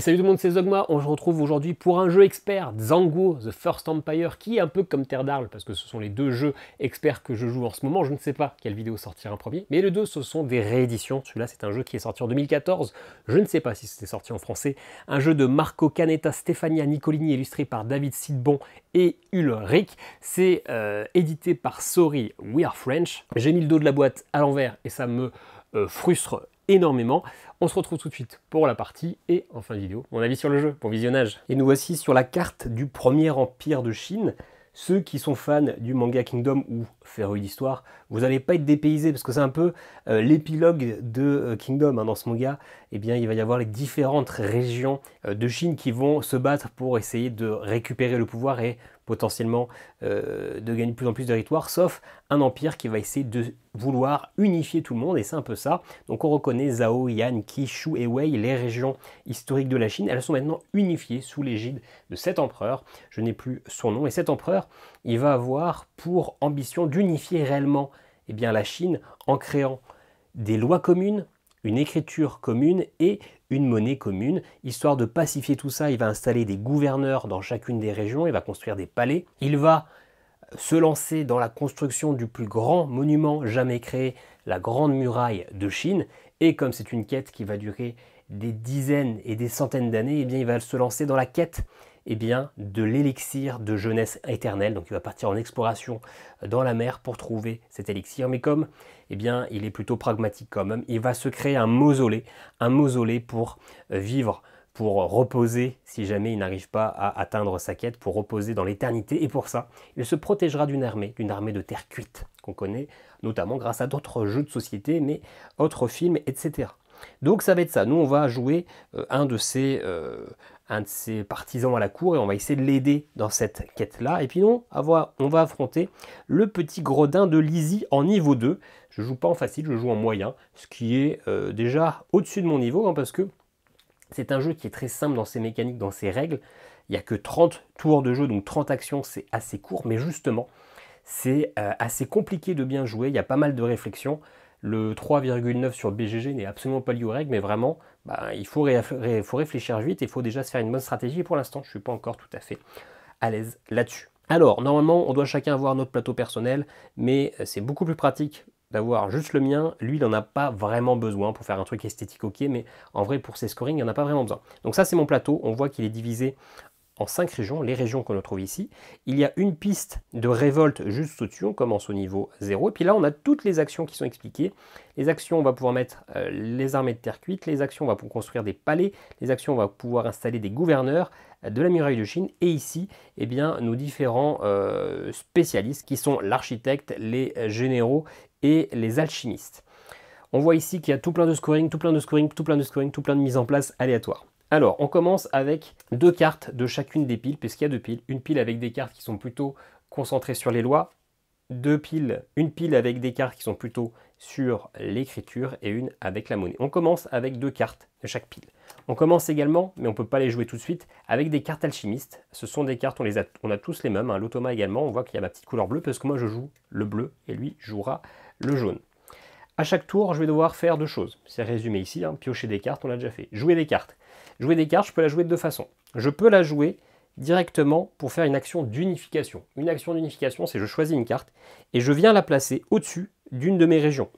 salut tout le monde, c'est Zogma. On se retrouve aujourd'hui pour un jeu expert, Zango, The First Empire, qui est un peu comme Terre d'Arles, parce que ce sont les deux jeux experts que je joue en ce moment. Je ne sais pas quelle vidéo sortira en premier, mais les deux, ce sont des rééditions. Celui-là, c'est un jeu qui est sorti en 2014. Je ne sais pas si c'était sorti en français. Un jeu de Marco Canetta, Stefania Nicolini, illustré par David Sidbon et Ulrich. C'est euh, édité par Sorry, We Are French. J'ai mis le dos de la boîte à l'envers et ça me euh, frustre énormément. On se retrouve tout de suite pour la partie et en fin de vidéo, mon avis sur le jeu, pour visionnage. Et nous voici sur la carte du premier empire de Chine. Ceux qui sont fans du manga Kingdom ou féroïde d'histoire, vous n'allez pas être dépaysés parce que c'est un peu euh, l'épilogue de euh, Kingdom hein, dans ce manga. Eh bien, il va y avoir les différentes régions euh, de Chine qui vont se battre pour essayer de récupérer le pouvoir et potentiellement euh, de gagner de plus en plus de territoires, sauf un empire qui va essayer de vouloir unifier tout le monde, et c'est un peu ça. Donc on reconnaît Zhao, Yan, Qi, Shu et Wei, les régions historiques de la Chine, elles sont maintenant unifiées sous l'égide de cet empereur, je n'ai plus son nom, et cet empereur, il va avoir pour ambition d'unifier réellement eh bien, la Chine en créant des lois communes, une écriture commune et une monnaie commune. Histoire de pacifier tout ça, il va installer des gouverneurs dans chacune des régions, il va construire des palais, il va se lancer dans la construction du plus grand monument jamais créé, la Grande Muraille de Chine, et comme c'est une quête qui va durer des dizaines et des centaines d'années, eh bien il va se lancer dans la quête eh bien, de l'élixir de jeunesse éternelle. Donc il va partir en exploration dans la mer pour trouver cet élixir. Mais comme eh bien, il est plutôt pragmatique quand même. Il va se créer un mausolée, un mausolée pour euh, vivre, pour reposer si jamais il n'arrive pas à atteindre sa quête, pour reposer dans l'éternité. Et pour ça, il se protégera d'une armée, d'une armée de terre cuite qu'on connaît notamment grâce à d'autres jeux de société, mais autres films, etc. Donc ça va être ça. Nous, on va jouer euh, un de ces, euh, un de ses partisans à la cour et on va essayer de l'aider dans cette quête-là. Et puis non, on va affronter le petit gredin de Lizzie en niveau 2. Je joue pas en facile, je joue en moyen, ce qui est euh, déjà au-dessus de mon niveau hein, parce que c'est un jeu qui est très simple dans ses mécaniques, dans ses règles. Il n'y a que 30 tours de jeu, donc 30 actions, c'est assez court, mais justement, c'est euh, assez compliqué de bien jouer, il y a pas mal de réflexions. Le 3,9 sur BGG n'est absolument pas lié aux règles, mais vraiment, bah, il faut, réfléchir vite et il faut déjà se faire une bonne stratégie. pour l'instant, je ne suis pas encore tout à fait à l'aise là-dessus. Alors, normalement, on doit chacun avoir notre plateau personnel, mais euh, c'est beaucoup plus pratique d'avoir juste le mien. Lui, il n'en a pas vraiment besoin pour faire un truc esthétique, ok, mais en vrai, pour ses scorings, il en a pas vraiment besoin. Donc ça, c'est mon plateau. On voit qu'il est divisé en cinq régions, les régions qu'on trouve ici. Il y a une piste de révolte juste au-dessus, on commence au niveau 0. Et puis là, on a toutes les actions qui sont expliquées. Les actions, on va pouvoir mettre euh, les armées de terre cuite, les actions, on va pouvoir construire des palais, les actions, on va pouvoir installer des gouverneurs euh, de la muraille de Chine. Et ici, eh bien, nos différents euh, spécialistes qui sont l'architecte, les généraux et les alchimistes. On voit ici qu'il y a tout plein de scoring, tout plein de scoring, tout plein de scoring, tout plein de mise en place aléatoire. Alors, on commence avec deux cartes de chacune des piles, puisqu'il y a deux piles. Une pile avec des cartes qui sont plutôt concentrées sur les lois, deux piles, une pile avec des cartes qui sont plutôt sur l'écriture et une avec la monnaie. On commence avec deux cartes de chaque pile. On commence également, mais on ne peut pas les jouer tout de suite, avec des cartes alchimistes. Ce sont des cartes, on, les a, tous les mêmes, hein. l'automa également, on voit qu'il y a ma petite couleur bleue parce que moi je joue le bleu et lui jouera le jaune. À chaque tour, je vais devoir faire deux choses. C'est résumé ici, hein. piocher des cartes, on l'a déjà fait. Jouer des cartes. Jouer des cartes, je peux la jouer de deux façons. Je peux la jouer directement pour faire une action d'unification. Une action d'unification, c'est je choisis une carte et je viens la placer au-dessus d'une de mes régions.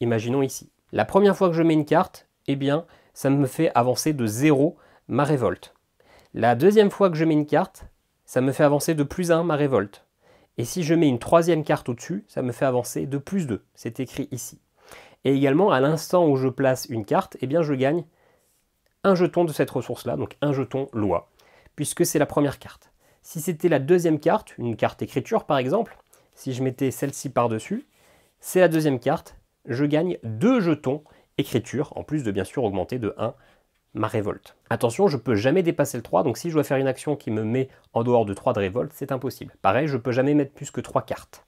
Imaginons ici. La première fois que je mets une carte, eh bien, ça me fait avancer de 0 ma révolte. La deuxième fois que je mets une carte, ça me fait avancer de plus 1 ma révolte. Et si je mets une troisième carte au-dessus, ça me fait avancer de plus 2. C'est écrit ici. Et également, à l'instant où je place une carte, eh bien, je gagne un jeton de cette ressource-là, donc un jeton loi, puisque c'est la première carte. Si c'était la deuxième carte, une carte écriture par exemple, si je mettais celle-ci par-dessus, c'est la deuxième carte, je gagne deux jetons écriture, en plus de bien sûr augmenter de 1 ma révolte. Attention, je peux jamais dépasser le 3, donc si je dois faire une action qui me met en dehors de 3 de révolte, c'est impossible. Pareil, je peux jamais mettre plus que 3 cartes,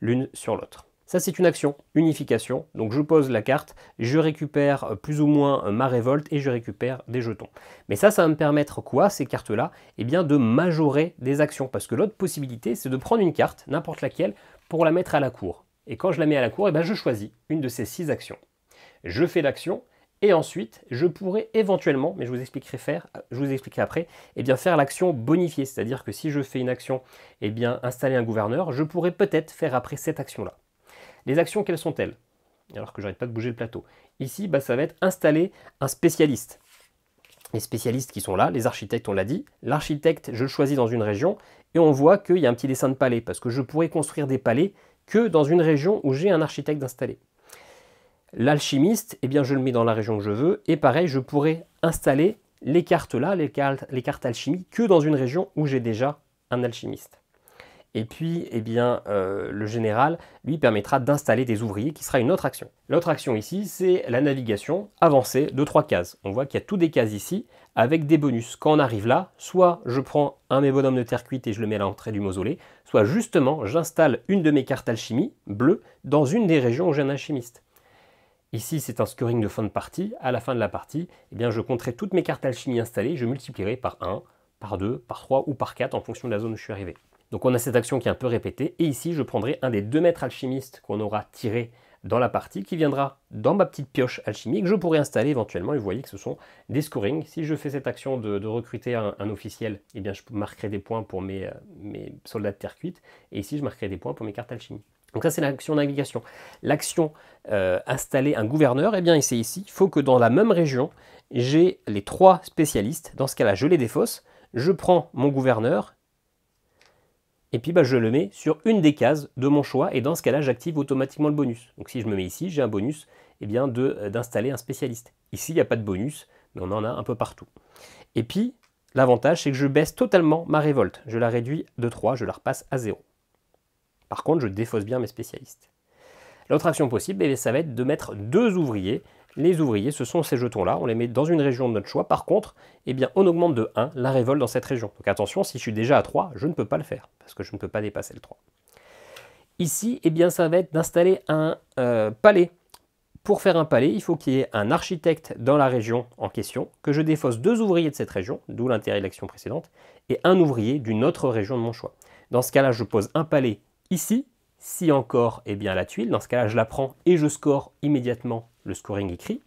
l'une sur l'autre. Ça, c'est une action, unification. Donc je pose la carte, je récupère euh, plus ou moins euh, ma révolte et je récupère des jetons. Mais ça, ça va me permettre quoi, ces cartes-là Eh bien, de majorer des actions. Parce que l'autre possibilité, c'est de prendre une carte, n'importe laquelle, pour la mettre à la cour. Et quand je la mets à la cour, eh bien, je choisis une de ces six actions. Je fais l'action, et ensuite, je pourrais éventuellement, mais je vous expliquerai, faire, euh, je vous expliquerai après, eh bien faire l'action bonifiée, c'est-à-dire que si je fais une action, eh bien installer un gouverneur, je pourrais peut-être faire après cette action-là. Les actions, quelles sont-elles Alors que n'arrête pas de bouger le plateau. Ici, bah, ça va être installer un spécialiste. Les spécialistes qui sont là, les architectes, on l'a dit. L'architecte, je le choisis dans une région et on voit qu'il y a un petit dessin de palais parce que je pourrais construire des palais que dans une région où j'ai un architecte installé. L'alchimiste, eh bien, je le mets dans la région que je veux et pareil, je pourrais installer les cartes là, les cartes, les cartes alchimie, que dans une région où j'ai déjà un alchimiste. Et puis, eh bien, euh, le général lui permettra d'installer des ouvriers, qui sera une autre action. L'autre action ici, c'est la navigation avancée de trois cases. On voit qu'il y a toutes des cases ici avec des bonus. Quand on arrive là, soit je prends un de mes bonhommes de terre cuite et je le mets à l'entrée du mausolée, soit justement j'installe une de mes cartes alchimie bleue, dans une des régions où j'ai un alchimiste. Ici, c'est un scoring de fin de partie. À la fin de la partie, eh bien, je compterai toutes mes cartes alchimie installées, je multiplierai par 1, par 2, par 3 ou par 4 en fonction de la zone où je suis arrivé. Donc on a cette action qui est un peu répétée, et ici je prendrai un des deux maîtres alchimistes qu'on aura tiré dans la partie, qui viendra dans ma petite pioche alchimique, je pourrai installer éventuellement, et vous voyez que ce sont des scorings. Si je fais cette action de, recruter un, officiel, eh bien je marquerai des points pour mes, euh, mes soldats de terre cuite, et ici je marquerai des points pour mes cartes alchimiques. Donc ça, c'est l'action navigation. L'action euh, installer un gouverneur, eh bien, c'est ici. Il faut que dans la même région, j'ai les trois spécialistes. Dans ce cas-là, je les défausse. Je prends mon gouverneur, et puis bah, je le mets sur une des cases de mon choix, et dans ce cas-là, j'active automatiquement le bonus. Donc si je me mets ici, j'ai un bonus eh bien euh, d'installer un spécialiste. Ici, il n'y a pas de bonus, mais on en a un peu partout. Et puis, l'avantage, c'est que je baisse totalement ma révolte. Je la réduis de 3, je la repasse à 0. Par contre, je défausse bien mes spécialistes. L'autre action possible, eh ça va être de mettre deux ouvriers les ouvriers, ce sont ces jetons-là, on les met dans une région de notre choix. Par contre, eh bien, on augmente de 1 la révolte dans cette région. Donc attention, si je suis déjà à 3, je ne peux pas le faire, parce que je ne peux pas dépasser le 3. Ici, eh bien, ça va être d'installer un euh, palais. Pour faire un palais, il faut qu'il y ait un architecte dans la région en question, que je défausse deux ouvriers de cette région, d'où l'intérêt de l'action précédente, et un ouvrier d'une autre région de mon choix. Dans ce cas-là, je pose un palais ici, si encore, eh bien la tuile, dans ce cas-là, je la prends et je score immédiatement le scoring écrit.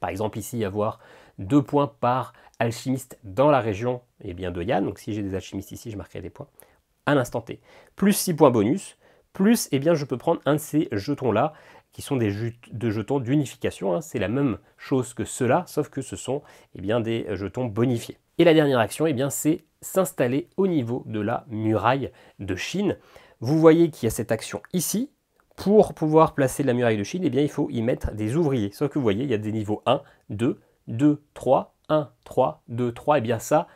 Par exemple, ici, avoir deux points par alchimiste dans la région et eh bien de Yann. Donc si j'ai des alchimistes ici, je marquerai des points à l'instant T. Plus six points bonus, plus eh bien, je peux prendre un de ces jetons-là, qui sont des de jetons d'unification. Hein. C'est la même chose que ceux-là, sauf que ce sont eh bien, des jetons bonifiés. Et la dernière action, et eh bien, c'est s'installer au niveau de la muraille de Chine. Vous voyez qu'il y a cette action ici, pour pouvoir placer la muraille de Chine, eh bien, il faut y mettre des ouvriers. Sauf que vous voyez, il y a des niveaux 1, 2, 2, 3, 1, 3, 2, 3. Et bien ça,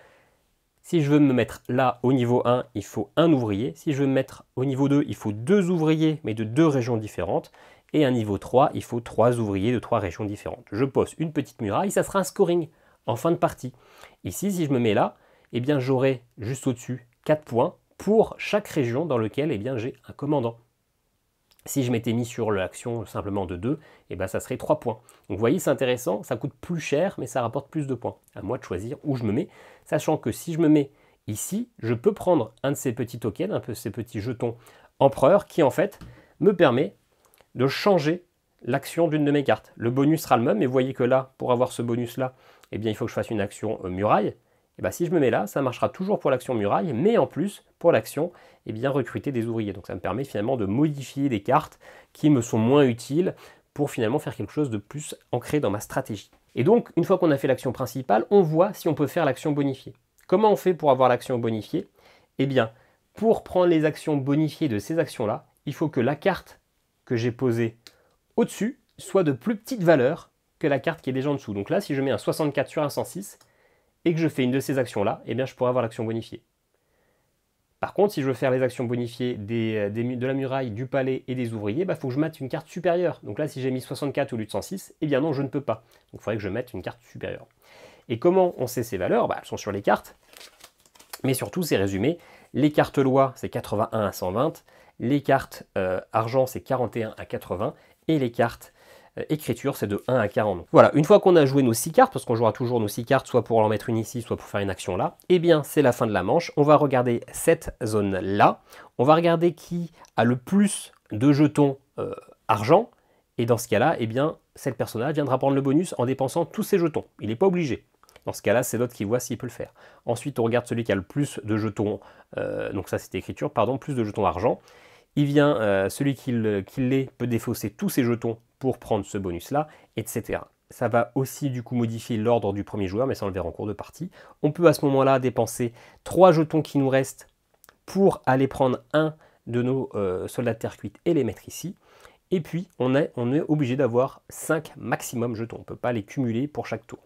si je veux me mettre là au niveau 1, il faut un ouvrier. Si je veux me mettre au niveau 2, il faut deux ouvriers, mais de deux régions différentes. Et un niveau 3, il faut trois ouvriers de trois régions différentes. Je pose une petite muraille, ça sera un scoring en fin de partie. Ici, si je me mets là, eh bien j'aurai juste au-dessus 4 points pour chaque région dans laquelle eh j'ai un commandant. Si je m'étais mis sur l'action simplement de 2, eh ben ça serait 3 points. Donc vous voyez, c'est intéressant, ça coûte plus cher, mais ça rapporte plus de points. À moi de choisir où je me mets, sachant que si je me mets ici, je peux prendre un de ces petits tokens, un peu ces petits jetons empereur, qui en fait me permet de changer l'action d'une de mes cartes. Le bonus sera le même, mais vous voyez que là, pour avoir ce bonus-là, eh bien, il faut que je fasse une action euh, muraille. Et eh ben, si je me mets là, ça marchera toujours pour l'action muraille, mais en plus, pour l'action, et eh bien, recruter des ouvriers. Donc ça me permet finalement de modifier des cartes qui me sont moins utiles pour finalement faire quelque chose de plus ancré dans ma stratégie. Et donc, une fois qu'on a fait l'action principale, on voit si on peut faire l'action bonifiée. Comment on fait pour avoir l'action bonifiée Eh bien, pour prendre les actions bonifiées de ces actions-là, il faut que la carte que j'ai posée au-dessus soit de plus petite valeur que la carte qui est déjà en dessous. Donc là, si je mets un 64 sur un 106, et que je fais une de ces actions-là, eh bien je pourrais avoir l'action bonifiée. Par contre, si je veux faire les actions bonifiées des, euh, de la muraille, du palais et des ouvriers, il bah, faut que je mette une carte supérieure. Donc là, si j'ai mis 64 au lieu de 106, eh bien non, je ne peux pas. Donc il faudrait que je mette une carte supérieure. Et comment on sait ces valeurs bah, Elles sont sur les cartes, mais surtout, c'est résumé. Les cartes loi, c'est 81 à 120. Les cartes euh, argent, c'est 41 à 80. Et les cartes euh, écriture, c'est de 1 à 40. voilà, une fois qu'on a joué nos 6 cartes, parce qu'on jouera toujours nos 6 cartes, soit pour en mettre une ici, soit pour faire une action là, et eh bien c'est la fin de la manche. On va regarder cette zone-là. On va regarder qui a le plus de jetons euh, argent. Et dans ce cas-là, eh bien, cette personnage viendra prendre le bonus en dépensant tous ses jetons. Il n'est pas obligé. Dans ce cas-là, c'est l'autre qui voit s'il peut le faire. Ensuite, on regarde celui qui a le plus de jetons, euh, donc ça c'était écriture, pardon, plus de jetons argent il vient, euh, celui qui l'est peut défausser tous ses jetons pour prendre ce bonus-là, etc. Ça va aussi du coup modifier l'ordre du premier joueur, mais ça on le verra en cours de partie. On peut à ce moment-là dépenser trois jetons qui nous restent pour aller prendre un de nos euh, soldats de terre cuite et les mettre ici. Et puis, on est, on est obligé d'avoir 5 maximum jetons. On ne peut pas les cumuler pour chaque tour.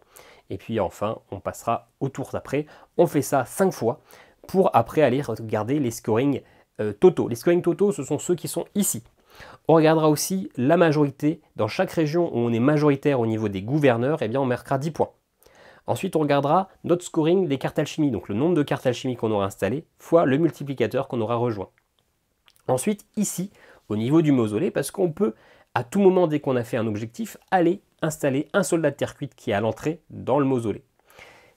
Et puis enfin, on passera au tour d'après. On fait ça 5 fois pour après aller regarder les scorings euh, Les scoring totaux, ce sont ceux qui sont ici. On regardera aussi la majorité. Dans chaque région où on est majoritaire au niveau des gouverneurs, eh bien on marquera 10 points. Ensuite, on regardera notre scoring des cartes alchimie, donc le nombre de cartes alchimie qu'on aura installées, fois le multiplicateur qu'on aura rejoint. Ensuite, ici, au niveau du mausolée, parce qu'on peut, à tout moment, dès qu'on a fait un objectif, aller installer un soldat de terre cuite qui est à l'entrée dans le mausolée.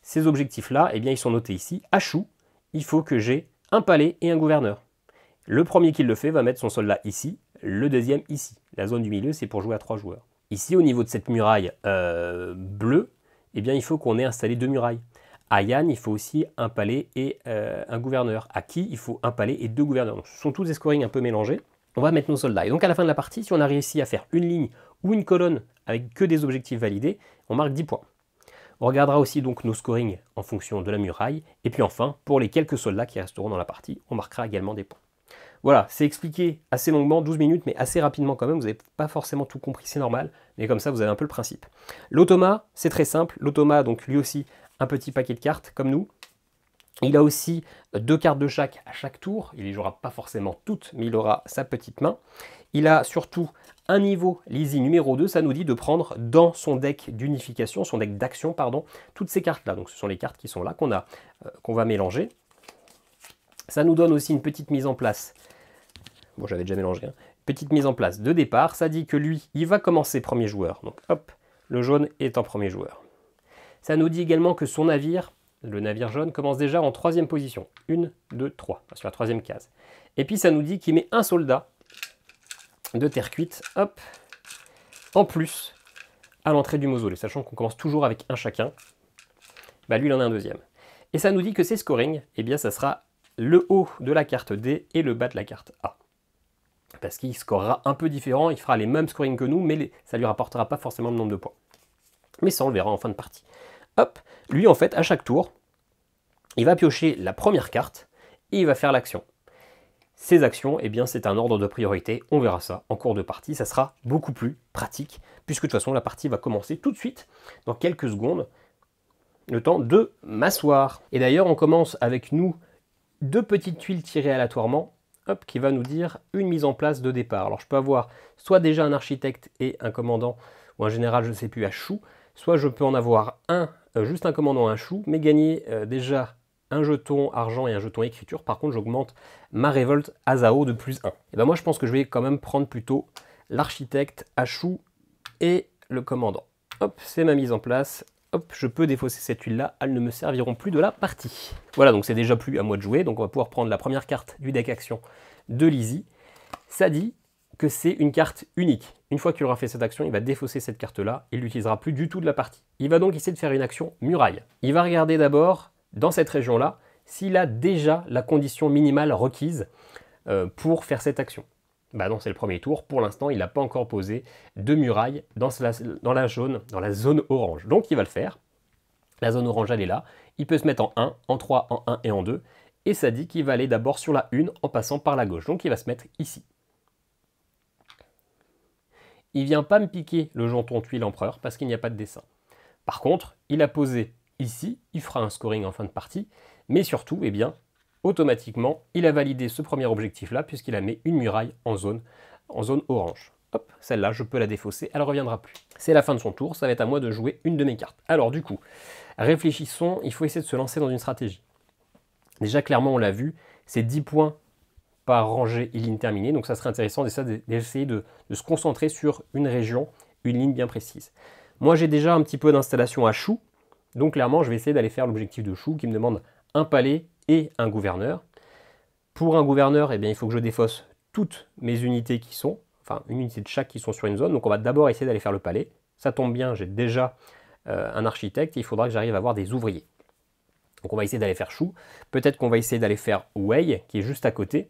Ces objectifs-là, eh bien, ils sont notés ici. À chou, il faut que j'ai un palais et un gouverneur. Le premier qui le fait va mettre son soldat ici, le deuxième ici. La zone du milieu, c'est pour jouer à trois joueurs. Ici, au niveau de cette muraille euh, bleue, eh bien, il faut qu'on ait installé deux murailles. À Yann, il faut aussi un palais et euh, un gouverneur. À qui il faut un palais et deux gouverneurs. ce sont tous des scorings un peu mélangés. On va mettre nos soldats. Et donc à la fin de la partie, si on a réussi à faire une ligne ou une colonne avec que des objectifs validés, on marque 10 points. On regardera aussi donc nos scorings en fonction de la muraille. Et puis enfin, pour les quelques soldats qui resteront dans la partie, on marquera également des points. Voilà, c'est expliqué assez longuement, 12 minutes, mais assez rapidement quand même. Vous n'avez pas forcément tout compris, c'est normal, mais comme ça, vous avez un peu le principe. L'automa, c'est très simple. L'automa, donc lui aussi, un petit paquet de cartes, comme nous. Il a aussi euh, deux cartes de chaque à chaque tour. Il les jouera pas forcément toutes, mais il aura sa petite main. Il a surtout un niveau Lizzie numéro 2, ça nous dit de prendre dans son deck d'unification, son deck d'action, pardon, toutes ces cartes-là. Donc ce sont les cartes qui sont là qu'on euh, qu'on va mélanger. Ça nous donne aussi une petite mise en place Bon, j'avais déjà mélangé. rien. Hein. Petite mise en place de départ, ça dit que lui, il va commencer premier joueur. Donc hop, le jaune est en premier joueur. Ça nous dit également que son navire, le navire jaune, commence déjà en troisième position. Une, deux, trois. Ah, sur la troisième case. Et puis ça nous dit qu'il met un soldat de terre cuite, hop, en plus, à l'entrée du mausolée, sachant qu'on commence toujours avec un chacun. Bah lui, il en a un deuxième. Et ça nous dit que ses scoring, eh bien ça sera le haut de la carte D et le bas de la carte A parce qu'il scorera un peu différent, il fera les mêmes scoring que nous, mais ça ne lui rapportera pas forcément le nombre de points. Mais ça, on le verra en fin de partie. Hop, lui, en fait, à chaque tour, il va piocher la première carte et il va faire l'action. Ces actions, eh bien, c'est un ordre de priorité. On verra ça en cours de partie. Ça sera beaucoup plus pratique, puisque de toute façon, la partie va commencer tout de suite, dans quelques secondes, le temps de m'asseoir. Et d'ailleurs, on commence avec nous deux petites tuiles tirées aléatoirement qui va nous dire une mise en place de départ. Alors je peux avoir soit déjà un architecte et un commandant, ou un général, je ne sais plus, à chou, soit je peux en avoir un, euh, juste un commandant, un chou, mais gagner euh, déjà un jeton argent et un jeton écriture. Par contre, j'augmente ma révolte à Zao de plus 1. Et eh ben moi, je pense que je vais quand même prendre plutôt l'architecte, à chou et le commandant. Hop, c'est ma mise en place hop, je peux défausser cette huile-là, elles ne me serviront plus de la partie. Voilà, donc c'est déjà plus à moi de jouer, donc on va pouvoir prendre la première carte du deck action de Lizzie. Ça dit que c'est une carte unique. Une fois qu'il aura fait cette action, il va défausser cette carte-là, il l'utilisera plus du tout de la partie. Il va donc essayer de faire une action muraille. Il va regarder d'abord, dans cette région-là, s'il a déjà la condition minimale requise euh, pour faire cette action bah non, c'est le premier tour. Pour l'instant, il n'a pas encore posé de muraille dans la, jaune, dans la zone orange. Donc il va le faire. La zone orange, elle est là. Il peut se mettre en 1, en 3, en 1 et en 2. Et ça dit qu'il va aller d'abord sur la 1 en passant par la gauche. Donc il va se mettre ici. Il vient pas me piquer le jonton tuile empereur parce qu'il n'y a pas de dessin. Par contre, il a posé ici, il fera un scoring en fin de partie, mais surtout, eh bien, automatiquement, il a validé ce premier objectif-là, puisqu'il a mis une muraille en zone, en zone orange. Hop, celle-là, je peux la défausser, elle ne reviendra plus. C'est la fin de son tour, ça va être à moi de jouer une de mes cartes. Alors du coup, réfléchissons, il faut essayer de se lancer dans une stratégie. Déjà, clairement, on l'a vu, c'est 10 points par rangée et ligne terminée, donc ça serait intéressant d'essayer de, de se concentrer sur une région, une ligne bien précise. Moi, j'ai déjà un petit peu d'installation à chou, donc clairement, je vais essayer d'aller faire l'objectif de chou qui me demande un palais et un gouverneur. Pour un gouverneur, et eh bien, il faut que je défausse toutes mes unités qui sont, enfin une unité de chaque qui sont sur une zone. Donc on va d'abord essayer d'aller faire le palais. Ça tombe bien, j'ai déjà euh, un architecte il faudra que j'arrive à avoir des ouvriers. Donc on va essayer d'aller faire Chou. Peut-être qu'on va essayer d'aller faire way, qui est juste à côté,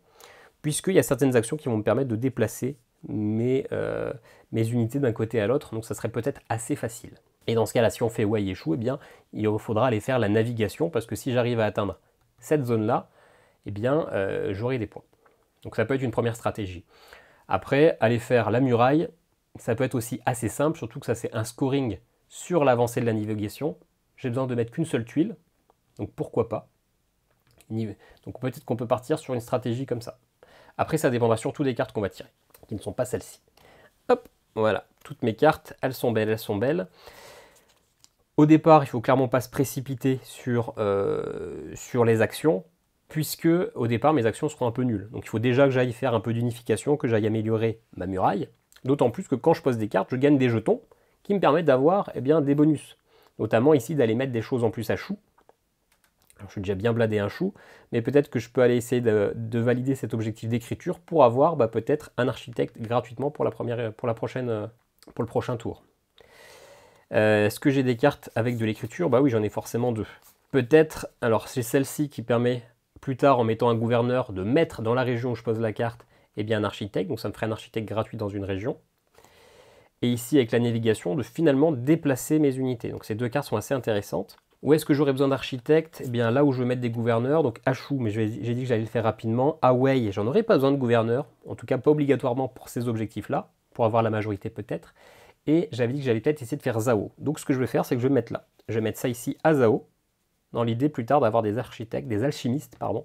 puisqu'il y a certaines actions qui vont me permettre de déplacer mes, euh, mes unités d'un côté à l'autre. Donc ça serait peut-être assez facile. Et dans ce cas-là, si on fait way et Chou, eh bien, il faudra aller faire la navigation, parce que si j'arrive à atteindre cette zone-là, eh bien, euh, j'aurai des points. Donc ça peut être une première stratégie. Après, aller faire la muraille, ça peut être aussi assez simple, surtout que ça c'est un scoring sur l'avancée de la navigation. J'ai besoin de mettre qu'une seule tuile, donc pourquoi pas. Donc peut-être qu'on peut partir sur une stratégie comme ça. Après, ça dépendra surtout des cartes qu'on va tirer, qui ne sont pas celles-ci. Hop, voilà, toutes mes cartes, elles sont belles, elles sont belles. Au départ, il faut clairement pas se précipiter sur, euh, sur les actions, puisque au départ, mes actions seront un peu nulles. Donc il faut déjà que j'aille faire un peu d'unification, que j'aille améliorer ma muraille. D'autant plus que quand je pose des cartes, je gagne des jetons qui me permettent d'avoir eh bien, des bonus. Notamment ici, d'aller mettre des choses en plus à chou. je suis déjà bien bladé un chou, mais peut-être que je peux aller essayer de, valider cet objectif d'écriture pour avoir bah, peut-être un architecte gratuitement pour, la première, pour, la prochaine, euh, pour le prochain tour. Euh, est-ce que j'ai des cartes avec de l'écriture Bah oui, j'en ai forcément deux. Peut-être, alors c'est celle-ci qui permet plus tard, en mettant un gouverneur, de mettre dans la région où je pose la carte eh bien, un architecte. Donc ça me ferait un architecte gratuit dans une région. Et ici, avec la navigation, de finalement déplacer mes unités. Donc ces deux cartes sont assez intéressantes. Où est-ce que j'aurais besoin d'architecte Eh bien là où je veux mettre des gouverneurs, donc Achou, mais j'ai dit que j'allais le faire rapidement, Away, j'en aurais pas besoin de gouverneur, en tout cas pas obligatoirement pour ces objectifs-là, pour avoir la majorité peut-être. Et j'avais dit que j'allais peut-être essayer de faire Zao. Donc ce que je vais faire, c'est que je vais mettre là. Je vais mettre ça ici à Zao, dans l'idée plus tard d'avoir des architectes, des alchimistes, pardon,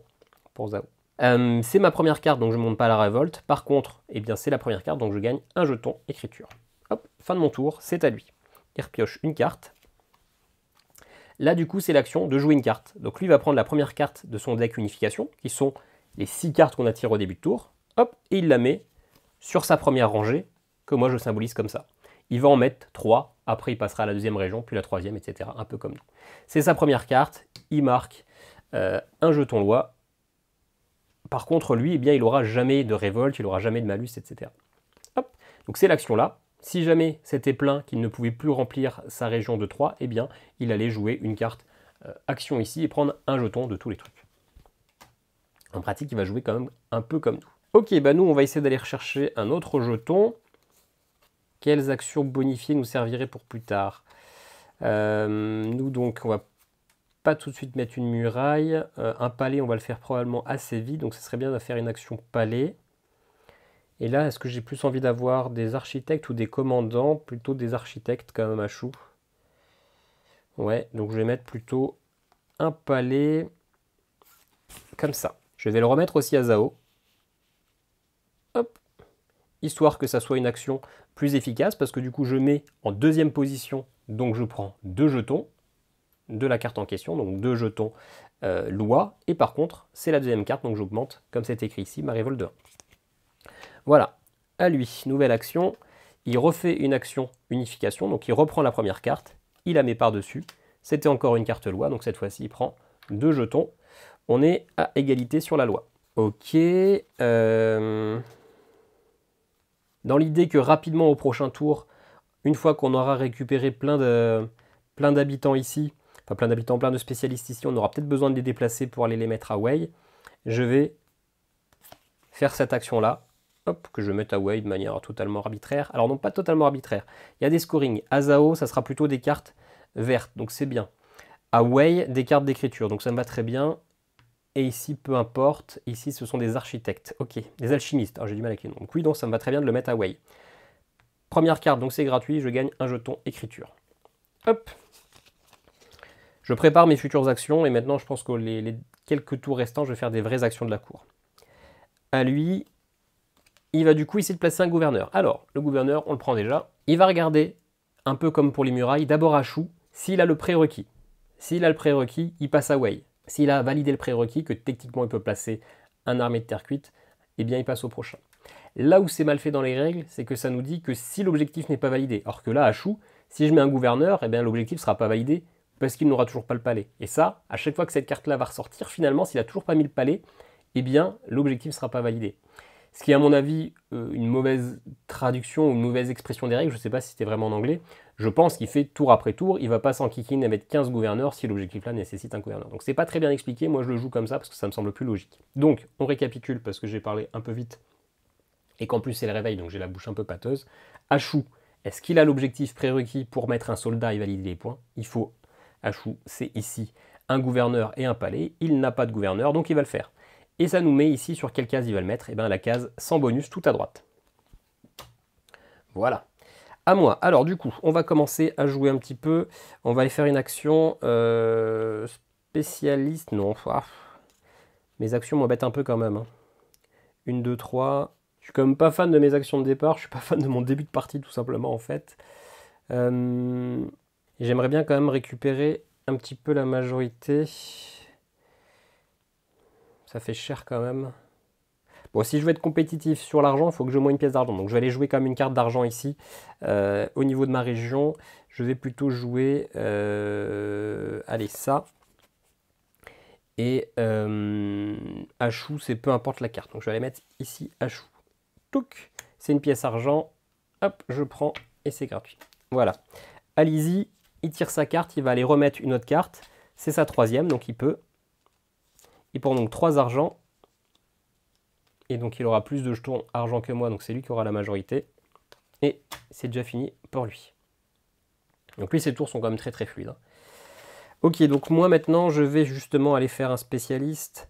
pour Zao. Euh, c'est ma première carte, donc je ne monte pas la révolte. Par contre, eh bien c'est la première carte, donc je gagne un jeton écriture. Hop, fin de mon tour, c'est à lui. Il repioche une carte. Là, du coup, c'est l'action de jouer une carte. Donc lui va prendre la première carte de son deck unification, qui sont les six cartes qu'on attire au début de tour. Hop, et il la met sur sa première rangée, que moi je symbolise comme ça il va en mettre 3, après il passera à la deuxième région, puis la troisième, etc. Un peu comme nous. C'est sa première carte, il marque euh, un jeton loi. Par contre, lui, eh bien, il n'aura jamais de révolte, il n'aura jamais de malus, etc. Donc c'est l'action là. Si jamais c'était plein qu'il ne pouvait plus remplir sa région de 3, eh bien, il allait jouer une carte euh, action ici et prendre un jeton de tous les trucs. En pratique, il va jouer quand même un peu comme nous. Ok, bah, nous, on va essayer d'aller rechercher un autre jeton. Quelles actions bonifiées nous serviraient pour plus tard euh, Nous, donc, on va pas tout de suite mettre une muraille. Euh, un palais, on va le faire probablement assez vite, donc ce serait bien de faire une action palais. Et là, est-ce que j'ai plus envie d'avoir des architectes ou des commandants Plutôt des architectes, quand même, à chou. Ouais, donc je vais mettre plutôt un palais comme ça. Je vais le remettre aussi à Zao. Hop. Histoire que ça soit une action plus efficace parce que du coup je mets en deuxième position, donc je prends deux jetons de la carte en question, donc deux jetons euh, loi, et par contre c'est la deuxième carte, donc j'augmente, comme c'est écrit ici, ma revolver. Voilà, à lui, nouvelle action, il refait une action unification, donc il reprend la première carte, il la met par-dessus, c'était encore une carte loi, donc cette fois-ci il prend deux jetons, on est à égalité sur la loi. Ok, euh, dans l'idée que rapidement au prochain tour, une fois qu'on aura récupéré plein de plein d'habitants ici, enfin plein d'habitants, plein de spécialistes ici, on aura peut-être besoin de les déplacer pour aller les mettre à Way. Je vais faire cette action-là, hop, que je mette à Way de manière totalement arbitraire. Alors non, pas totalement arbitraire. Il y a des scorings. Azao, ça sera plutôt des cartes vertes, donc c'est bien. Away, des cartes d'écriture, donc ça me va très bien et ici, peu importe, ici, ce sont des architectes. Ok, des alchimistes. Oh, j'ai du mal avec les noms. Donc, oui, donc ça me va très bien de le mettre à Way. Première carte, donc c'est gratuit, je gagne un jeton écriture. Hop Je prépare mes futures actions, et maintenant, je pense que les, quelques tours restants, je vais faire des vraies actions de la cour. À lui, il va du coup essayer de placer un gouverneur. Alors, le gouverneur, on le prend déjà. Il va regarder, un peu comme pour les murailles, d'abord à Chou, s'il a le prérequis. S'il a le prérequis, il passe à s'il a validé le prérequis, que techniquement il peut placer un armée de terre cuite, eh bien il passe au prochain. Là où c'est mal fait dans les règles, c'est que ça nous dit que si l'objectif n'est pas validé, alors que là, à Chou, si je mets un gouverneur, eh bien l'objectif ne sera pas validé parce qu'il n'aura toujours pas le palais. Et ça, à chaque fois que cette carte-là va ressortir, finalement, s'il n'a toujours pas mis le palais, eh bien l'objectif ne sera pas validé. Ce qui est à mon avis euh, une mauvaise traduction ou une mauvaise expression des règles, je ne sais pas si c'était vraiment en anglais, je pense qu'il fait tour après tour. Il va pas s'en kikine et mettre 15 gouverneurs si l'objectif là nécessite un gouverneur. Donc c'est pas très bien expliqué. Moi je le joue comme ça parce que ça me semble plus logique. Donc on récapitule parce que j'ai parlé un peu vite et qu'en plus c'est le réveil donc j'ai la bouche un peu pâteuse. Achou, est-ce qu'il a l'objectif prérequis pour mettre un soldat et valider les points Il faut Achou, c'est ici un gouverneur et un palais. Il n'a pas de gouverneur donc il va le faire. Et ça nous met ici sur quelle case il va le mettre Et eh bien la case sans bonus tout à droite. Voilà à moi. Alors du coup, on va commencer à jouer un petit peu. On va aller faire une action euh, spécialiste. Non, ah, mes actions m'embêtent un peu quand même. Hein. Une, deux, trois. Je suis quand même pas fan de mes actions de départ. Je suis pas fan de mon début de partie tout simplement en fait. Euh, j'aimerais bien quand même récupérer un petit peu la majorité. Ça fait cher quand même. Bon, si je veux être compétitif sur l'argent, il faut que je moins une pièce d'argent. Donc je vais aller jouer comme une carte d'argent ici. Euh, au niveau de ma région, je vais plutôt jouer... Euh, allez, ça. Et euh, c'est peu importe la carte. Donc je vais aller mettre ici Achou. Touc C'est une pièce d'argent. Hop, je prends et c'est gratuit. Voilà. Allez-y, il tire sa carte, il va aller remettre une autre carte. C'est sa troisième, donc il peut. Il prend donc trois argent et donc il aura plus de jetons argent que moi, donc c'est lui qui aura la majorité. Et c'est déjà fini pour lui. Donc lui, ses tours sont quand même très très fluides. Hein. Ok, donc moi maintenant, je vais justement aller faire un spécialiste.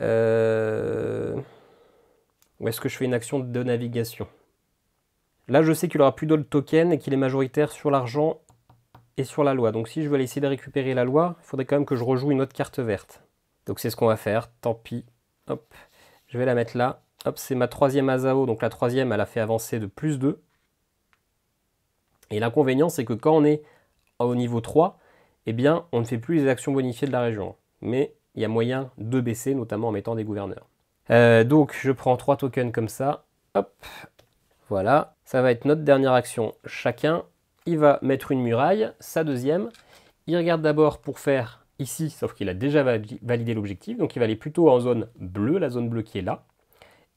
Euh, Ou est-ce que je fais une action de navigation Là, je sais qu'il aura plus d'autres tokens et qu'il est majoritaire sur l'argent et sur la loi. Donc si je veux aller essayer de récupérer la loi, il faudrait quand même que je rejoue une autre carte verte. Donc c'est ce qu'on va faire, tant pis. Hop. Je vais la mettre là. Hop, c'est ma troisième Asao, donc la troisième, elle a fait avancer de plus 2. Et l'inconvénient, c'est que quand on est au niveau 3, eh bien, on ne fait plus les actions bonifiées de la région. Mais il y a moyen de baisser, notamment en mettant des gouverneurs. Euh, donc, je prends 3 tokens comme ça. Hop, voilà. Ça va être notre dernière action. Chacun, il va mettre une muraille, sa deuxième. Il regarde d'abord pour faire ici, sauf qu'il a déjà validé l'objectif, donc il va aller plutôt en zone bleue, la zone bleue qui est là.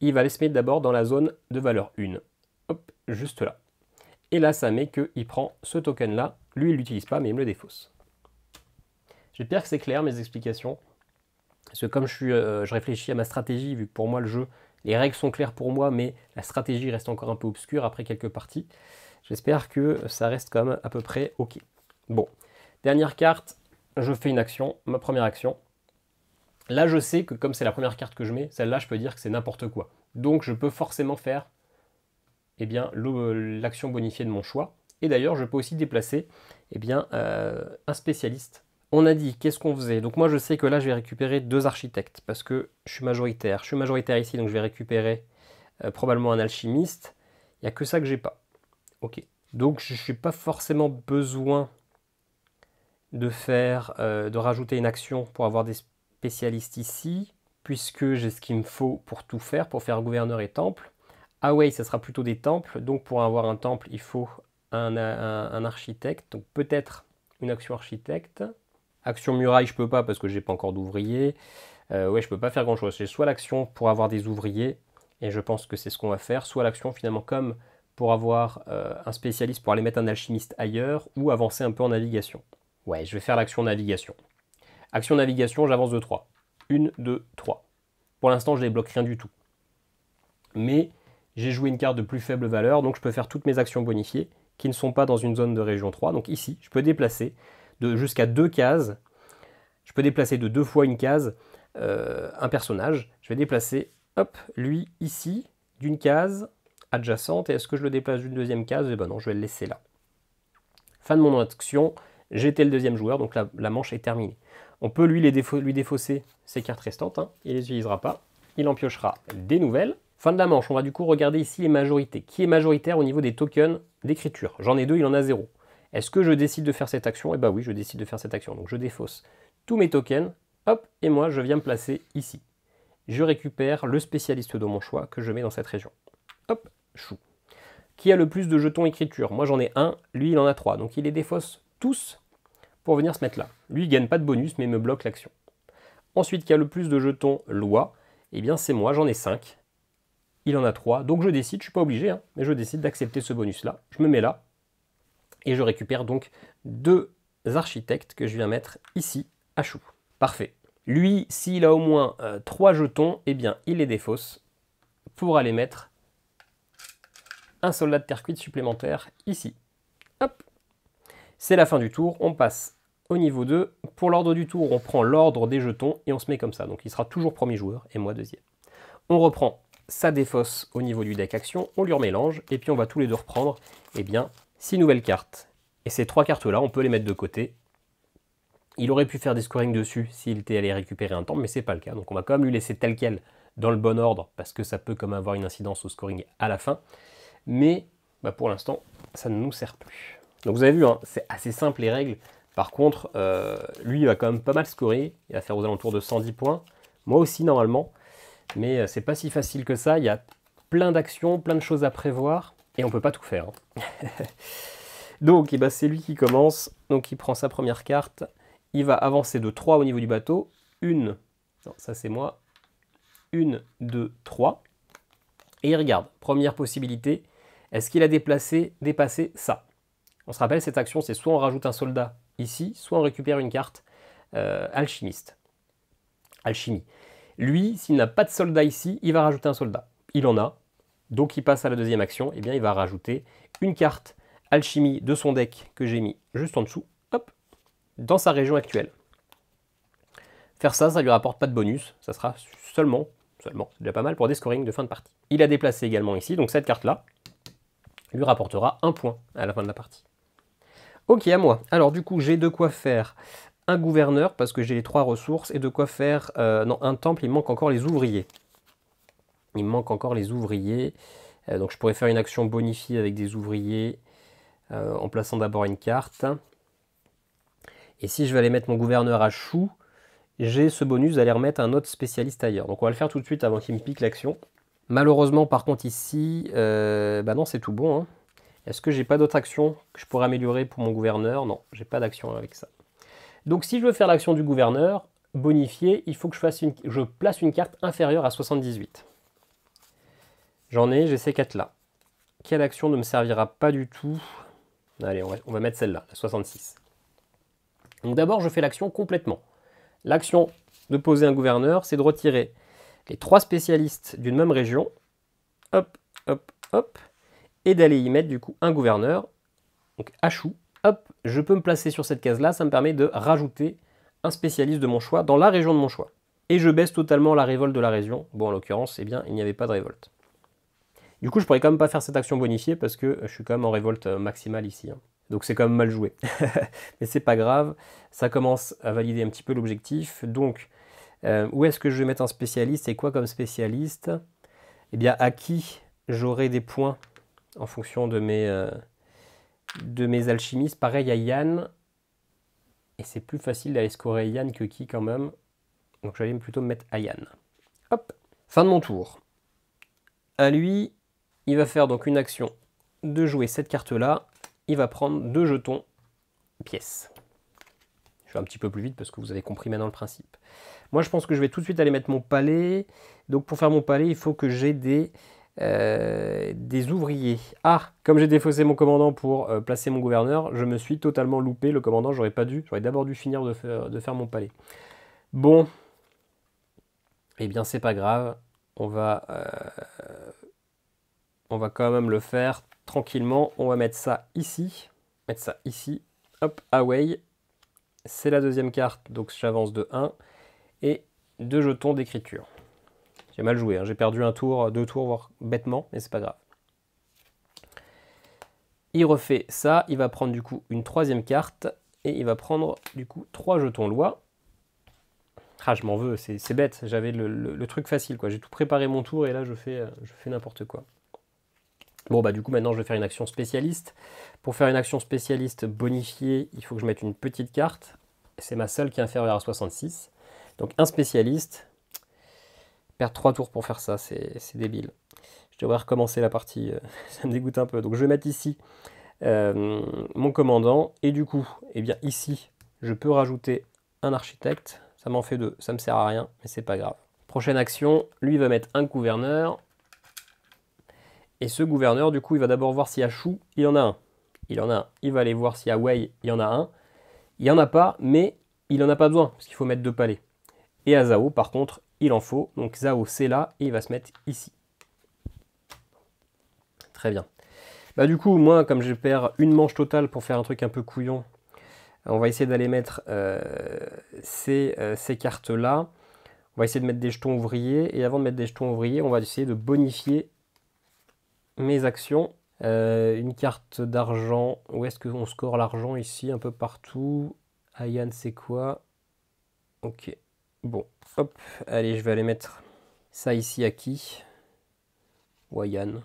Il va aller se mettre d'abord dans la zone de valeur 1. Hop, juste là. Et là, ça met qu'il prend ce token-là. Lui, il ne l'utilise pas, mais il me le défausse. J'espère que c'est clair, mes explications. Parce que comme je, suis, euh, je réfléchis à ma stratégie, vu que pour moi, le jeu, les règles sont claires pour moi, mais la stratégie reste encore un peu obscure après quelques parties. J'espère que ça reste comme à peu près OK. Bon, dernière carte, je fais une action, ma première action. Là, je sais que comme c'est la première carte que je mets, celle-là, je peux dire que c'est n'importe quoi. Donc, je peux forcément faire eh bien, euh, l'action bonifiée de mon choix. Et d'ailleurs, je peux aussi déplacer eh bien, euh, un spécialiste. On a dit qu'est-ce qu'on faisait. Donc moi, je sais que là, je vais récupérer deux architectes parce que je suis majoritaire. Je suis majoritaire ici, donc je vais récupérer euh, probablement un alchimiste. Il n'y a que ça que j'ai pas. Ok. Donc je suis pas forcément besoin de, faire, euh, de rajouter une action pour avoir des spécialistes ici, puisque j'ai ce qu'il me faut pour tout faire, pour faire gouverneur et temple. ah ouais, ça sera plutôt des temples, donc pour avoir un temple, il faut un, architecte, donc peut-être une action architecte. Action muraille, je peux pas parce que j'ai pas encore d'ouvriers. Euh, ouais, je peux pas faire grand chose. j'ai soit l'action pour avoir des ouvriers, et je pense que c'est ce qu'on va faire, soit l'action finalement comme pour avoir euh, un spécialiste pour aller mettre un alchimiste ailleurs ou avancer un peu en navigation. Ouais, je vais faire l'action navigation. Action navigation, j'avance de 3. 1, 2, 3. Pour l'instant, je ne débloque rien du tout. Mais j'ai joué une carte de plus faible valeur, donc je peux faire toutes mes actions bonifiées qui ne sont pas dans une zone de région 3. Donc ici, je peux déplacer de jusqu'à deux cases. Je peux déplacer de deux fois une case euh, un personnage. Je vais déplacer, hop, lui ici, d'une case adjacente. Et est-ce que je le déplace d'une deuxième case Eh ben non, je vais le laisser là. Fin de mon action. J'étais le deuxième joueur, donc la, manche est terminée. On peut lui, lui défausser ses cartes restantes, hein. il ne les utilisera pas. Il en piochera des nouvelles. Fin de la manche, on va du coup regarder ici les majorités. Qui est majoritaire au niveau des tokens d'écriture J'en ai deux, il en a zéro. Est-ce que je décide de faire cette action Eh bien oui, je décide de faire cette action. Donc je défausse tous mes tokens, hop, et moi je viens me placer ici. Je récupère le spécialiste de mon choix que je mets dans cette région. Hop, chou. Qui a le plus de jetons écriture Moi j'en ai un, lui il en a trois, donc il les défausse tous pour venir se mettre là. Lui, gagne pas de bonus, mais me bloque l'action. Ensuite, qui a le plus de jetons loi Eh bien, c'est moi, j'en ai 5. Il en a 3, donc je décide, je suis pas obligé, hein, mais je décide d'accepter ce bonus-là. Je me mets là, et je récupère donc deux architectes que je viens mettre ici, à chou. Parfait. Lui, s'il a au moins euh, trois 3 jetons, eh bien, il les défausse pour aller mettre un soldat de terre cuite supplémentaire ici. C'est la fin du tour, on passe au niveau 2. Pour l'ordre du tour, on prend l'ordre des jetons et on se met comme ça. Donc il sera toujours premier joueur et moi deuxième. On reprend sa défausse au niveau du deck action, on lui remélange et puis on va tous les deux reprendre eh bien, six nouvelles cartes. Et ces trois cartes-là, on peut les mettre de côté. Il aurait pu faire des scoring dessus s'il était allé récupérer un temps, mais n'est pas le cas. Donc on va quand même lui laisser tel quel dans le bon ordre parce que ça peut comme avoir une incidence au scoring à la fin. Mais bah, pour l'instant, ça ne nous sert plus. Donc vous avez vu, hein, c'est assez simple les règles. Par contre, euh, lui, il va quand même pas mal scorer. Il va faire aux alentours de 110 points. Moi aussi, normalement. Mais euh, c'est pas si facile que ça. Il y a plein d'actions, plein de choses à prévoir. Et on peut pas tout faire. Hein. Donc, eh ben, c'est lui qui commence. Donc, il prend sa première carte. Il va avancer de 3 au niveau du bateau. Une. Non, ça, c'est moi. Une, deux, trois. Et il regarde. Première possibilité. Est-ce qu'il a déplacé, dépassé ça on se rappelle, cette action, c'est soit on rajoute un soldat ici, soit on récupère une carte euh, alchimiste. Alchimie. Lui, s'il n'a pas de soldat ici, il va rajouter un soldat. Il en a, donc il passe à la deuxième action. Et eh bien, il va rajouter une carte alchimie de son deck que j'ai mis juste en dessous, hop, dans sa région actuelle. Faire ça, ça lui rapporte pas de bonus, ça sera seulement, seulement, c'est déjà pas mal pour des scorings de fin de partie. Il a déplacé également ici, donc cette carte-là lui rapportera un point à la fin de la partie. Ok, à moi. Alors du coup, j'ai de quoi faire un gouverneur, parce que j'ai les trois ressources, et de quoi faire... Euh, non, un temple, il manque encore les ouvriers. Il manque encore les ouvriers. Euh, donc je pourrais faire une action bonifiée avec des ouvriers, euh, en plaçant d'abord une carte. Et si je vais aller mettre mon gouverneur à chou, j'ai ce bonus d'aller remettre un autre spécialiste ailleurs. Donc on va le faire tout de suite avant qu'il me pique l'action. Malheureusement, par contre, ici, bah non, c'est tout bon. Hein. Est-ce que j'ai pas d'autre action que je pourrais améliorer pour mon gouverneur Non, j'ai pas d'action avec ça. Donc si je veux faire l'action du gouverneur, bonifier, il faut que je, fasse une, je place une carte inférieure à 78. J'en ai, j'ai ces quatre là. Quelle action ne me servira pas du tout Allez, on va, on va mettre celle-là, la 66. Donc d'abord, je fais l'action complètement. L'action de poser un gouverneur, c'est de retirer les trois spécialistes d'une même région. Hop, hop, hop et d'aller y mettre du coup un gouverneur, donc Achou, Hop, je peux me placer sur cette case-là, ça me permet de rajouter un spécialiste de mon choix dans la région de mon choix. Et je baisse totalement la révolte de la région. Bon, en l'occurrence, eh bien, il n'y avait pas de révolte. Du coup, je pourrais quand même pas faire cette action bonifiée parce que je suis quand même en révolte maximale ici. Hein. Donc c'est quand même mal joué. Mais c'est pas grave, ça commence à valider un petit peu l'objectif. Donc, euh, où est-ce que je vais mettre un spécialiste et quoi comme spécialiste Eh bien, à qui j'aurai des points en fonction de mes, euh, de mes alchimistes. Pareil à Yann. Et c'est plus facile d'aller scorer Yann que qui quand même. Donc j'allais plutôt mettre à Yann. Hop, fin de mon tour. À lui, il va faire donc une action de jouer cette carte-là. Il va prendre deux jetons pièces. Je vais un petit peu plus vite parce que vous avez compris maintenant le principe. Moi, je pense que je vais tout de suite aller mettre mon palais. Donc pour faire mon palais, il faut que j'ai des euh, des ouvriers. Ah, comme j'ai défaussé mon commandant pour euh, placer mon gouverneur, je me suis totalement loupé. Le commandant, j'aurais pas dû. J'aurais d'abord dû finir de faire, mon palais. Bon. Eh bien, c'est pas grave. On va, euh, on va quand même le faire tranquillement. On va mettre ça ici. Mettre ça ici. Hop, away. C'est la deuxième carte, donc j'avance de 1. Et deux jetons d'écriture. J'ai mal joué, hein. j'ai perdu un tour, deux tours, voire bêtement, mais c'est pas grave. Il refait ça, il va prendre du coup une troisième carte, et il va prendre du coup trois jetons loi. Ah, je m'en veux, c'est bête, j'avais le, truc facile, quoi. J'ai tout préparé mon tour, et là, je fais, je fais n'importe quoi. Bon, bah du coup, maintenant, je vais faire une action spécialiste. Pour faire une action spécialiste bonifiée, il faut que je mette une petite carte. C'est ma seule qui est inférieure à 66. Donc, un spécialiste, Perdre 3 tours pour faire ça, c'est débile. Je devrais recommencer la partie, euh, ça me dégoûte un peu. Donc je vais mettre ici euh, mon commandant, et du coup, eh bien ici, je peux rajouter un architecte, ça m'en fait deux, ça me sert à rien, mais c'est pas grave. Prochaine action, lui va mettre un gouverneur, et ce gouverneur, du coup, il va d'abord voir si a Chou, il y en a un. Il en a un. Il va aller voir si a Wei, il y en a un. Il n'y en a pas, mais il n'en a pas besoin, parce qu'il faut mettre deux palais. Et à par contre, il en faut. Donc Zao, c'est là, et il va se mettre ici. Très bien. Bah du coup, moi, comme je perds une manche totale pour faire un truc un peu couillon, euh, on va essayer d'aller mettre euh, euh, ces, cartes-là. On va essayer de mettre des jetons ouvriers. Et avant de mettre des jetons ouvriers, on va essayer de bonifier mes actions. une carte d'argent. Où est-ce qu'on score l'argent ici Un peu partout. Ayan, c'est quoi Ok. Bon, hop, allez, je vais aller mettre ça ici à qui Wayan.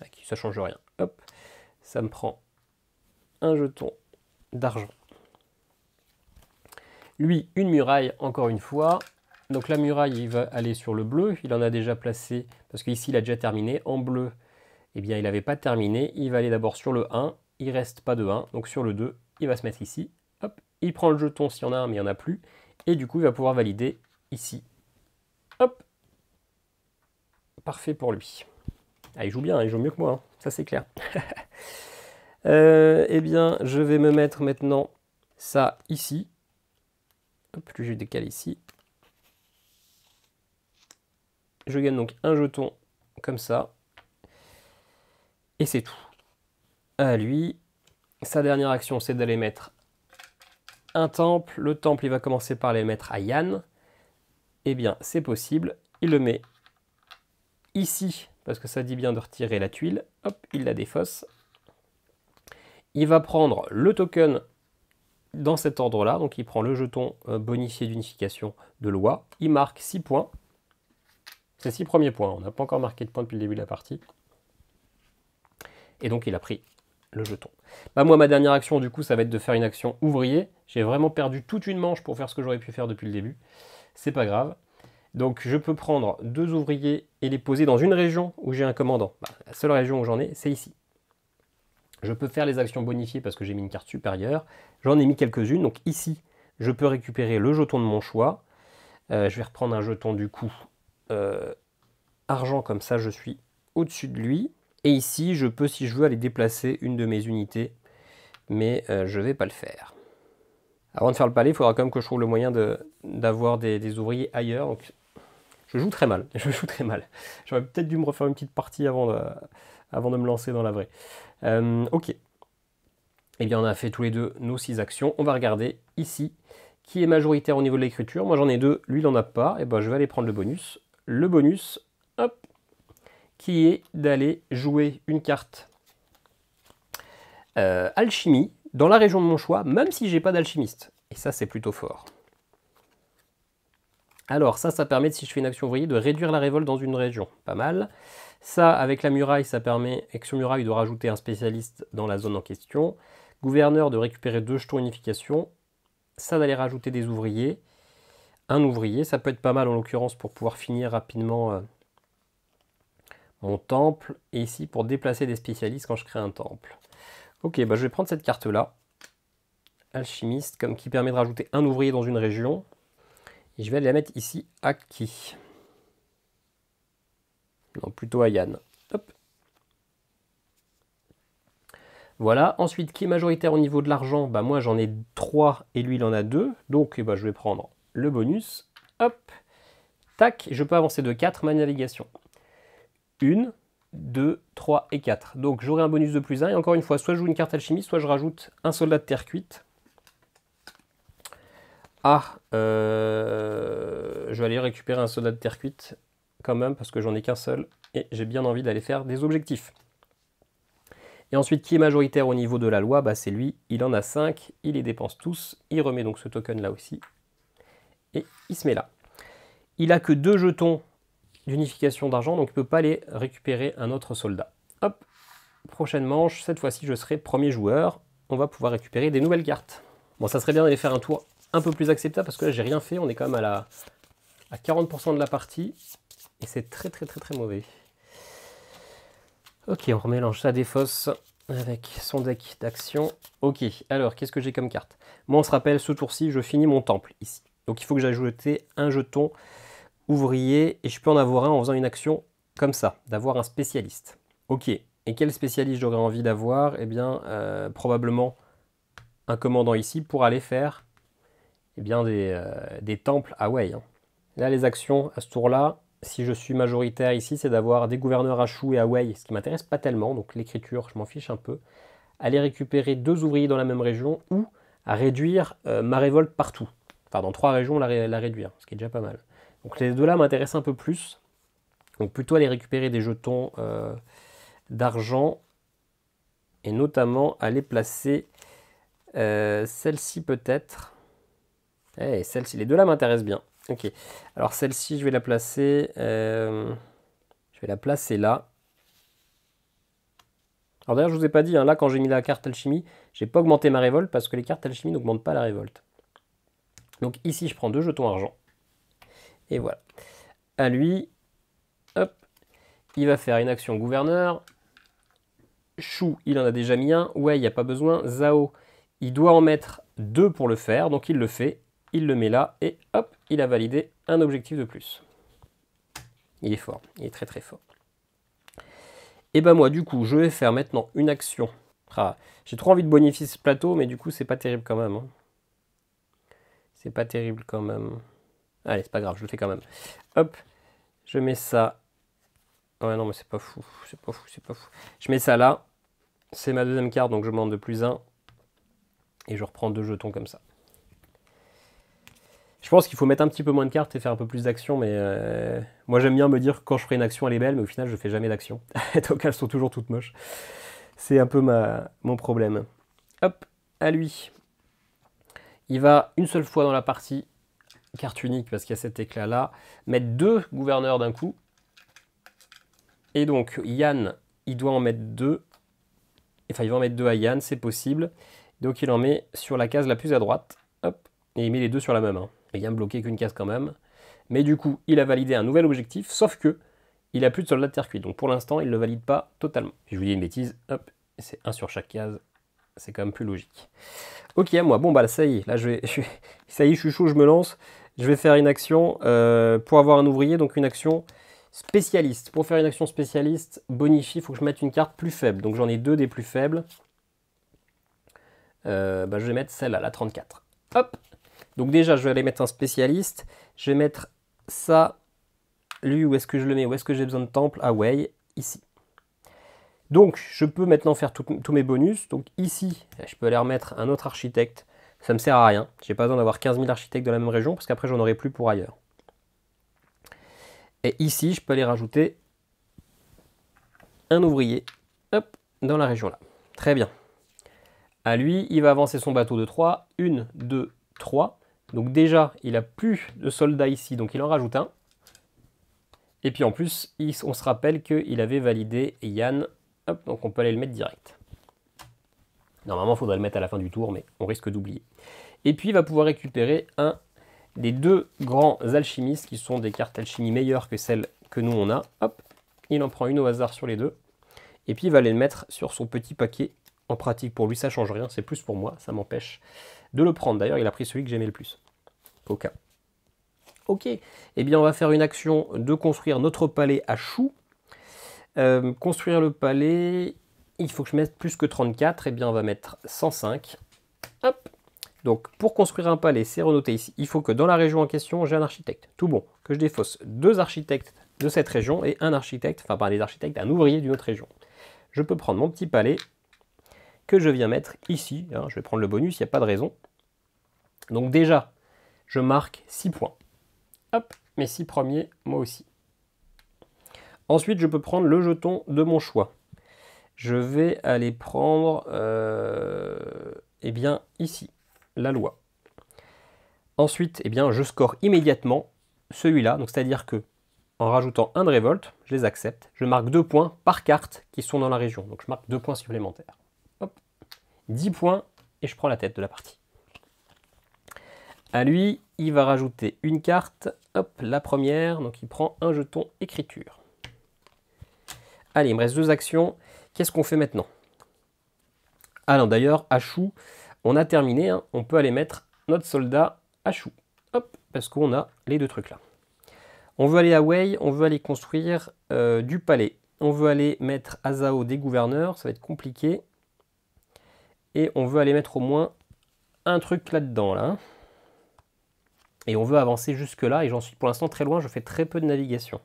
à qui ça change rien. Hop, ça me prend un jeton d'argent. Lui, une muraille, encore une fois. Donc la muraille, il va aller sur le bleu. Il en a déjà placé, parce qu'ici, il a déjà terminé. En bleu, eh bien, il n'avait pas terminé. Il va aller d'abord sur le 1. Il reste pas de 1. Donc sur le 2, il va se mettre ici. Hop, il prend le jeton s'il y en a un, mais il n'y en a plus. Et du coup, il va pouvoir valider ici. Hop Parfait pour lui. Ah, il joue bien, il joue mieux que moi, hein. ça c'est clair. Euh, eh bien, je vais me mettre maintenant ça ici. Hop, je décale ici. Je gagne donc un jeton comme ça. Et c'est tout. À lui, sa dernière action, c'est d'aller mettre un temple. Le temple, il va commencer par les mettre à Yann. Eh bien, c'est possible. Il le met ici, parce que ça dit bien de retirer la tuile. Hop, il la défausse. Il va prendre le token dans cet ordre-là. Donc, il prend le jeton euh, bonifié d'unification de loi. Il marque six points. C'est six premiers points. On n'a pas encore marqué de points depuis le début de la partie. Et donc, il a pris le jeton. Bah moi, ma dernière action, du coup, ça va être de faire une action ouvrier. J'ai vraiment perdu toute une manche pour faire ce que j'aurais pu faire depuis le début. C'est pas grave. Donc je peux prendre deux ouvriers et les poser dans une région où j'ai un commandant. Bah, la seule région où j'en ai, c'est ici. Je peux faire les actions bonifiées parce que j'ai mis une carte supérieure. J'en ai mis quelques-unes. Donc ici, je peux récupérer le jeton de mon choix. Euh, je vais reprendre un jeton du coup euh, argent, comme ça je suis au-dessus de lui. Et ici, je peux, si je veux, aller déplacer une de mes unités, mais euh, je ne vais pas le faire. Avant de faire le palais, il faudra quand même que je trouve le moyen d'avoir des, ouvriers ailleurs. je joue très mal, je joue très mal. J'aurais peut-être dû me refaire une petite partie avant de, me lancer dans la vraie. Euh, ok. Eh bien, on a fait tous les deux nos six actions. On va regarder ici qui est majoritaire au niveau de l'écriture. Moi, j'en ai deux, lui, il n'en a pas. Et eh ben, je vais aller prendre le bonus. Le bonus, hop, qui est d'aller jouer une carte euh, alchimie dans la région de mon choix, même si j'ai pas d'alchimiste. Et ça, c'est plutôt fort. Alors ça, ça permet, si je fais une action ouvrier, de réduire la révolte dans une région. Pas mal. Ça, avec la muraille, ça permet, action muraille, de rajouter un spécialiste dans la zone en question. Gouverneur, de récupérer deux jetons unification. Ça, d'aller rajouter des ouvriers. Un ouvrier, ça peut être pas mal en l'occurrence pour pouvoir finir rapidement euh, mon temple et ici pour déplacer des spécialistes quand je crée un temple. Ok, bah je vais prendre cette carte-là, alchimiste, comme qui permet de rajouter un ouvrier dans une région. Et je vais la mettre ici à qui Non, plutôt à Yann. Voilà, ensuite, qui est majoritaire au niveau de l'argent bah, Moi, j'en ai trois et lui, il en a deux Donc, eh bah, je vais prendre le bonus. Hop, tac, je peux avancer de 4 ma navigation. 1, 2, 3 et 4. Donc j'aurai un bonus de plus 1. Et encore une fois, soit je joue une carte alchimie, soit je rajoute un soldat de terre cuite. Ah, euh, je vais aller récupérer un soldat de terre cuite quand même parce que j'en ai qu'un seul et j'ai bien envie d'aller faire des objectifs. Et ensuite, qui est majoritaire au niveau de la loi bah, C'est lui, il en a 5, il les dépense tous, il remet donc ce token là aussi et il se met là. Il a que deux jetons d'unification d'argent, donc il ne peut pas aller récupérer un autre soldat. Hop, prochaine manche, cette fois-ci je serai premier joueur, on va pouvoir récupérer des nouvelles cartes. Bon, ça serait bien d'aller faire un tour un peu plus acceptable, parce que là j'ai rien fait, on est quand même à, la, à 40% de la partie, et c'est très très très très mauvais. Ok, on remélange ça des fosses avec son deck d'action. Ok, alors qu'est-ce que j'ai comme carte Moi on se rappelle, ce tour-ci, je finis mon temple ici. Donc il faut que j'ajoute un jeton ouvrier et je peux en avoir un en faisant une action comme ça, d'avoir un spécialiste. Ok, et quel spécialiste j'aurais envie d'avoir Eh bien, euh, probablement un commandant ici pour aller faire eh bien, des, euh, des temples à Wei. Hein. Là, les actions à ce tour-là, si je suis majoritaire ici, c'est d'avoir des gouverneurs à Chou et à Wei, ce qui m'intéresse pas tellement, donc l'écriture, je m'en fiche un peu. Aller récupérer deux ouvriers dans la même région ou à réduire euh, ma révolte partout. Enfin, dans trois régions, la, la réduire, ce qui est déjà pas mal. Donc les deux là m'intéressent un peu plus. Donc plutôt aller récupérer des jetons euh, d'argent et notamment aller placer euh, celle-ci peut-être. Et eh, celle-ci, les deux là m'intéressent bien. Ok, alors celle-ci je vais la placer, euh, je vais la placer là. Alors d'ailleurs je vous ai pas dit, hein, là quand j'ai mis la carte alchimie, j'ai pas augmenté ma révolte parce que les cartes alchimie n'augmentent pas la révolte. Donc ici je prends deux jetons argent. Et voilà. À lui, hop, il va faire une action gouverneur. Chou, il en a déjà mis un. Ouais, il n'y a pas besoin. Zao, il doit en mettre deux pour le faire, donc il le fait. Il le met là et hop, il a validé un objectif de plus. Il est fort, il est très très fort. Et eh ben moi, du coup, je vais faire maintenant une action. Ah, j'ai trop envie de bonifier ce plateau, mais du coup, c'est pas terrible quand même. Hein. C'est pas terrible quand même. Allez, c'est pas grave, je le fais quand même. Hop, je mets ça. Ouais, non, mais c'est pas fou, c'est pas fou, c'est pas fou. Je mets ça là. C'est ma deuxième carte, donc je monte de plus un. Et je reprends deux jetons comme ça. Je pense qu'il faut mettre un petit peu moins de cartes et faire un peu plus d'action, mais euh, moi j'aime bien me dire quand je ferai une action elle est belle, mais au final je fais jamais d'action. Donc elles sont toujours toutes moches. C'est un peu ma... mon problème. Hop, à lui. Il va une seule fois dans la partie carte unique parce qu'il y a cet éclat-là, mettre deux gouverneurs d'un coup. Et donc, Yann, il doit en mettre deux. Enfin, il va en mettre deux à Yann, c'est possible. Donc, il en met sur la case la plus à droite. Hop. Et il met les deux sur la même. Hein. Yann bloqué qu'une case quand même. Mais du coup, il a validé un nouvel objectif, sauf que il a plus de soldats de terre cuite. Donc, pour l'instant, il ne le valide pas totalement. je vous dis une bêtise, hop, c'est un sur chaque case. C'est quand même plus logique. Ok, à moi. Bon, bah, ça y est. Là, je vais, ça y est, je suis chaud, je me lance je vais faire une action euh, pour avoir un ouvrier, donc une action spécialiste. Pour faire une action spécialiste, bonifie, il faut que je mette une carte plus faible. Donc j'en ai deux des plus faibles. Euh, bah, je vais mettre celle-là, la 34. Hop Donc déjà, je vais aller mettre un spécialiste. Je vais mettre ça, lui, où est-ce que je le mets Où est-ce que j'ai besoin de temple Ah ouais, ici. Donc, je peux maintenant faire tous mes bonus. Donc ici, je peux aller remettre un autre architecte ça me sert à rien. J'ai pas besoin d'avoir 15 000 architectes de la même région parce qu'après j'en aurai plus pour ailleurs. Et ici, je peux aller rajouter un ouvrier dans la région là. Très bien. À lui, il va avancer son bateau de 3. 1, 2, 3. Donc déjà, il a plus de soldats ici, donc il en rajoute un. Et puis en plus, on se rappelle qu'il avait validé Yann. donc on peut aller le mettre direct. Normalement, il faudrait le mettre à la fin du tour, mais on risque d'oublier. Et puis, il va pouvoir récupérer un des deux grands alchimistes, qui sont des cartes alchimie meilleures que celles que nous on a. Hop, il en prend une au hasard sur les deux. Et puis, il va les mettre sur son petit paquet. En pratique, pour lui, ça change rien. C'est plus pour moi. Ça m'empêche de le prendre. D'ailleurs, il a pris celui que j'aimais le plus. Coca. Ok, eh bien on va faire une action de construire notre palais à choux. Euh, construire le palais, il faut que je mette plus que 34, et bien on va mettre 105. Hop Donc pour construire un palais, c'est renoté ici. Il faut que dans la région en question, j'ai un architecte. Tout bon, que je défausse deux architectes de cette région et un architecte, enfin pas des architectes, un ouvrier d'une autre région. Je peux prendre mon petit palais que je viens mettre ici. Hein. je vais prendre le bonus, il n'y a pas de raison. Donc déjà, je marque 6 points. Hop, mes 6 premiers, moi aussi. Ensuite, je peux prendre le jeton de mon choix je vais aller prendre, euh, eh bien, ici, la loi. Ensuite, eh bien, je score immédiatement celui-là, donc c'est-à-dire que en rajoutant un de révolte, je les accepte, je marque deux points par carte qui sont dans la région, donc je marque deux points supplémentaires. Hop. 10 points, et je prends la tête de la partie. À lui, il va rajouter une carte, hop, la première, donc il prend un jeton écriture. Allez, il me reste deux actions. Qu'est-ce qu'on fait maintenant Alors ah d'ailleurs, à chou, on a terminé. Hein. on peut aller mettre notre soldat à chou. Hop, parce qu'on a les deux trucs là. On veut aller à Wei, on veut aller construire euh, du palais. On veut aller mettre à Zao des gouverneurs, ça va être compliqué. Et on veut aller mettre au moins un truc là-dedans, là. Hein. Et on veut avancer jusque-là, et j'en suis pour l'instant très loin, je fais très peu de navigation.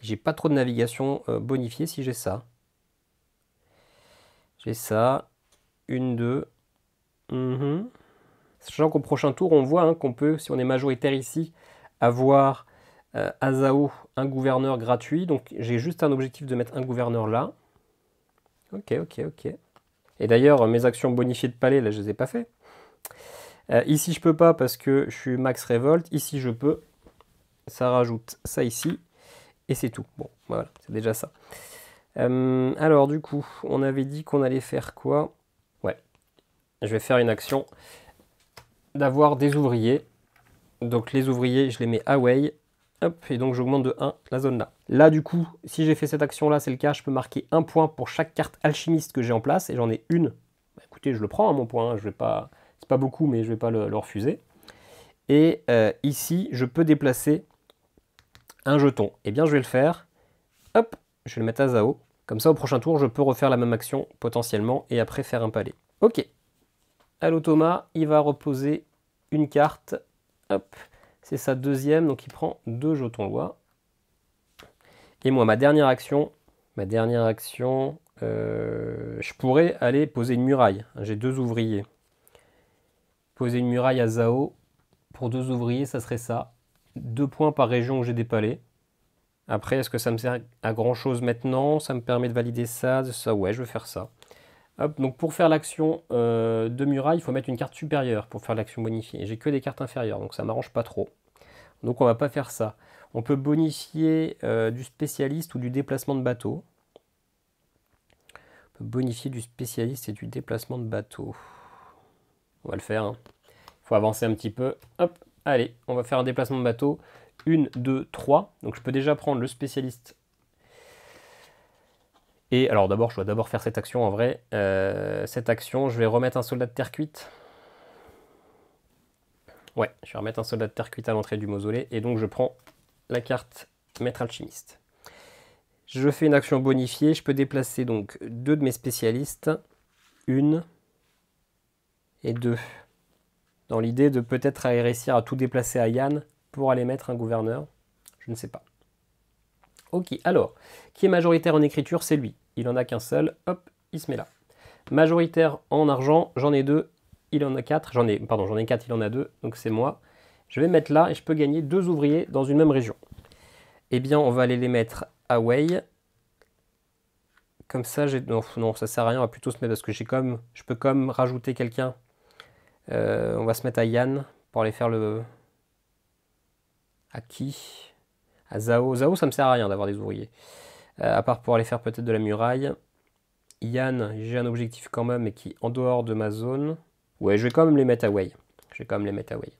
J'ai pas trop de navigation euh, bonifiée si j'ai ça. J'ai ça. Une, deux. Mhm. Sachant qu'au prochain tour, on voit hein, qu'on peut, si on est majoritaire ici, avoir à euh, Zao un gouverneur gratuit. Donc j'ai juste un objectif de mettre un gouverneur là. Ok, ok, ok. Et d'ailleurs, mes actions bonifiées de palais, là, je ne les ai pas fait. Euh, ici, je peux pas parce que je suis max révolte. Ici, je peux. Ça rajoute ça ici. Et c'est tout. Bon, voilà, c'est déjà ça. Euh, alors du coup, on avait dit qu'on allait faire quoi Ouais, je vais faire une action d'avoir des ouvriers. Donc les ouvriers, je les mets away. Hop, et donc j'augmente de 1 la zone là. Là du coup, si j'ai fait cette action là, c'est le cas, je peux marquer un point pour chaque carte alchimiste que j'ai en place, et j'en ai une. Bah, écoutez, je le prends à hein, mon point, hein, je vais pas... C'est pas beaucoup, mais je vais pas le, refuser. Et euh, ici, je peux déplacer un jeton. Eh bien, je vais le faire. Hop, je vais le mettre à Zao. Comme ça, au prochain tour, je peux refaire la même action potentiellement et après faire un palais. Ok. À l'automa, il va reposer une carte. Hop. C'est sa deuxième, donc il prend deux jetons loi. Et moi, ma dernière action, ma dernière action, euh, je pourrais aller poser une muraille. J'ai deux ouvriers. Poser une muraille à Zao pour deux ouvriers, ça serait ça. Deux points par région où j'ai des palais. Après, est-ce que ça me sert à grand chose maintenant Ça me permet de valider ça, ça, ouais, je vais faire ça. donc pour faire l'action euh, de muraille, il faut mettre une carte supérieure pour faire l'action bonifiée. J'ai que des cartes inférieures, donc ça m'arrange pas trop. Donc on va pas faire ça. On peut bonifier euh, du spécialiste ou du déplacement de bateau. On peut bonifier du spécialiste et du déplacement de bateau. On va le faire. Il hein. faut avancer un petit peu. Hop, allez, on va faire un déplacement de bateau. 1, 2, 3. Donc je peux déjà prendre le spécialiste. Et alors d'abord, je dois d'abord faire cette action en vrai. Euh, cette action, je vais remettre un soldat de terre cuite. Ouais, je vais remettre un soldat de terre cuite à l'entrée du mausolée. Et donc je prends la carte maître alchimiste. Je fais une action bonifiée. Je peux déplacer donc deux de mes spécialistes. Une et deux. Dans l'idée de peut-être réussir à tout déplacer à Yann pour aller mettre un gouverneur Je ne sais pas. Ok, alors, qui est majoritaire en écriture C'est lui. Il en a qu'un seul, hop, il se met là. Majoritaire en argent, j'en ai deux, il en a quatre, j'en ai, pardon, j'en ai quatre, il en a deux, donc c'est moi. Je vais mettre là et je peux gagner deux ouvriers dans une même région. Eh bien, on va aller les mettre à Wei. Comme ça, j'ai... Non, non, ça sert à rien, on va plutôt se mettre parce que j'ai comme... Je peux comme rajouter quelqu'un. Euh, on va se mettre à Yann pour aller faire le, à qui À Zao. Zao, ça me sert à rien d'avoir des ouvriers. Euh, à part pour aller faire peut-être de la muraille. Yann, j'ai un objectif quand même, mais qui est en dehors de ma zone. Ouais, je vais quand même les mettre away. Je vais quand même les mettre away.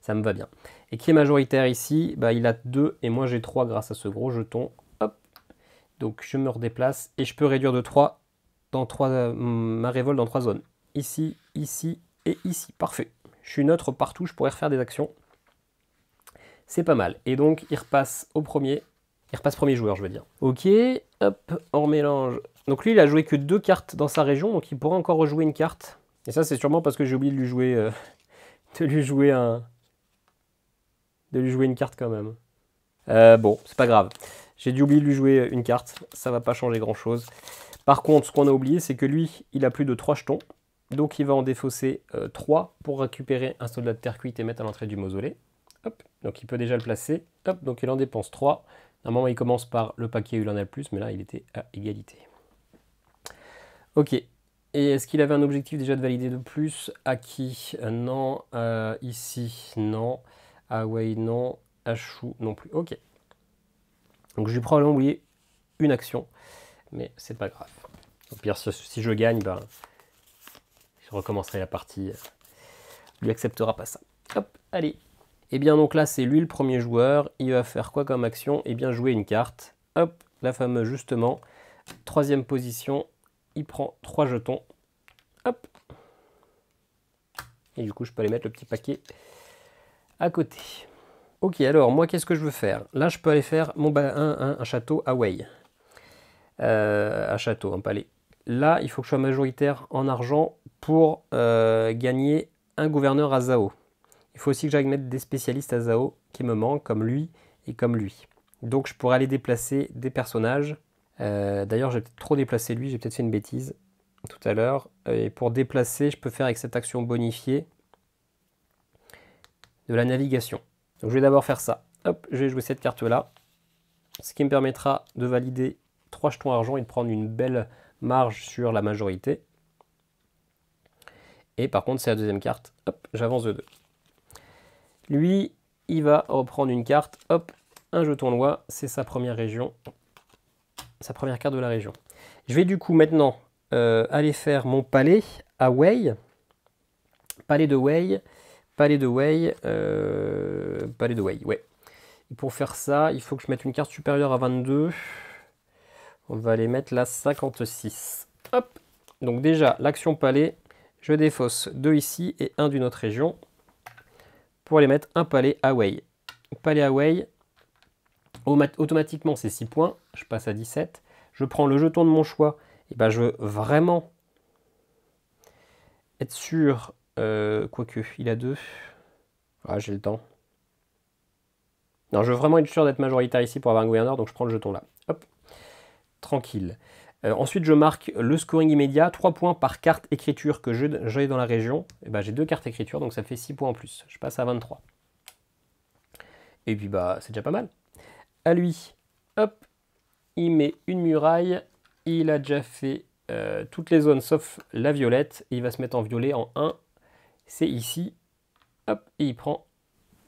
Ça me va bien. Et qui est majoritaire ici bah, Il a 2 et moi j'ai 3 grâce à ce gros jeton. Hop Donc je me redéplace et je peux réduire de 3 dans trois, hum, ma révolte dans 3 zones. Ici, ici et ici. Parfait. Je suis neutre partout, je pourrais refaire des actions. C'est pas mal. Et donc, il repasse au premier. Il repasse premier joueur, je veux dire. Ok, hop, on mélange. Donc lui, il a joué que deux cartes dans sa région, donc il pourra encore rejouer une carte. Et ça, c'est sûrement parce que j'ai oublié de lui jouer, euh, de lui jouer un, de lui jouer une carte quand même. Euh, bon, c'est pas grave. J'ai dû oublier de lui jouer euh, une carte. Ça va pas changer grand chose. Par contre, ce qu'on a oublié, c'est que lui, il a plus de trois jetons. Donc il va en défausser trois 3 pour récupérer un soldat de terre cuite et mettre à l'entrée du mausolée. Hop. Donc il peut déjà le placer. Hop. Donc il en dépense 3. Normalement, il commence par le paquet où il en a le plus, mais là, il était à égalité. Ok. Et est-ce qu'il avait un objectif déjà de valider de plus À qui euh, Non. Euh, ici, non. À Hawaii, non. À non plus. Ok. Donc je j'ai probablement oublié une action, mais c'est pas grave. Au pire, si je gagne, ben, je recommencerai la partie. Lui acceptera pas ça. Hop, allez, et eh bien donc là, c'est lui le premier joueur. Il va faire quoi comme action Et eh bien jouer une carte. Hop, la fameuse justement. Troisième position, il prend trois jetons. Hop. Et du coup, je peux aller mettre le petit paquet à côté. Ok, alors moi, qu'est-ce que je veux faire Là, je peux aller faire mon un, un, château à Euh, un château, un palais. Là, il faut que je sois majoritaire en argent pour euh, gagner un gouverneur à Zao. Il faut aussi que j'aille mettre des spécialistes à Zao qui me manquent, comme lui et comme lui. Donc je pourrais aller déplacer des personnages. Euh, d'ailleurs, j'ai peut-être trop déplacé lui, j'ai peut-être fait une bêtise tout à l'heure. Euh, et pour déplacer, je peux faire avec cette action bonifiée de la navigation. Donc je vais d'abord faire ça. Hop, je vais jouer cette carte-là. Ce qui me permettra de valider 3 jetons argent et de prendre une belle marge sur la majorité. Et par contre, c'est la deuxième carte. Hop, j'avance de 2. Lui, il va reprendre une carte, hop, un jeton loi, c'est sa première région, sa première carte de la région. Je vais du coup maintenant euh, aller faire mon palais à Wei, palais de Way. palais de Way. Euh, palais de Wei, ouais. pour faire ça, il faut que je mette une carte supérieure à 22. On va aller mettre la 56. Hop Donc déjà, l'action palais, je défausse 2 ici et un d'une autre région pour aller mettre un palais away. Palais away, automatiquement c'est 6 points, je passe à 17. Je prends le jeton de mon choix, et eh ben je veux vraiment être sûr, euh, quoique il a 2. Ah, j'ai le temps. Non, je veux vraiment être sûr d'être majoritaire ici pour avoir un gouverneur, donc je prends le jeton là. Hop, tranquille. Euh, ensuite, je marque le scoring immédiat, 3 points par carte écriture que j'ai dans la région. Et eh ben, j'ai deux cartes écriture, donc ça fait 6 points en plus. Je passe à 23. Et puis, bah, c'est déjà pas mal. À lui, hop, il met une muraille. Il a déjà fait euh, toutes les zones sauf la violette. Il va se mettre en violet en 1. C'est ici. Hop, et il prend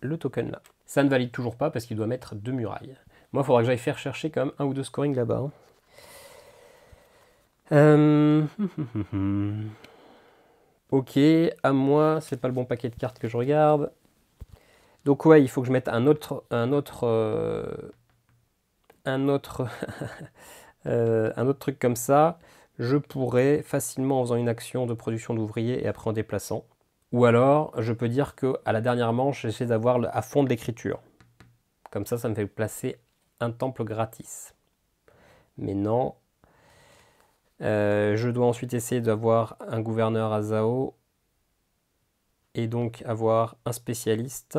le token là. Ça ne valide toujours pas parce qu'il doit mettre deux murailles. Moi, il faudra que j'aille faire chercher quand même un ou deux scoring là-bas. Hein. Euh, ok, à moi, c'est pas le bon paquet de cartes que je regarde. Donc ouais, il faut que je mette un autre, un autre, euh, un autre, euh, un autre truc comme ça. Je pourrais facilement en faisant une action de production d'ouvriers et après en déplaçant. Ou alors, je peux dire que à la dernière manche, j'essaie d'avoir à fond de l'écriture. Comme ça, ça me fait placer un temple gratis. Mais non, euh, je dois ensuite essayer d'avoir un gouverneur à Zao et donc avoir un spécialiste.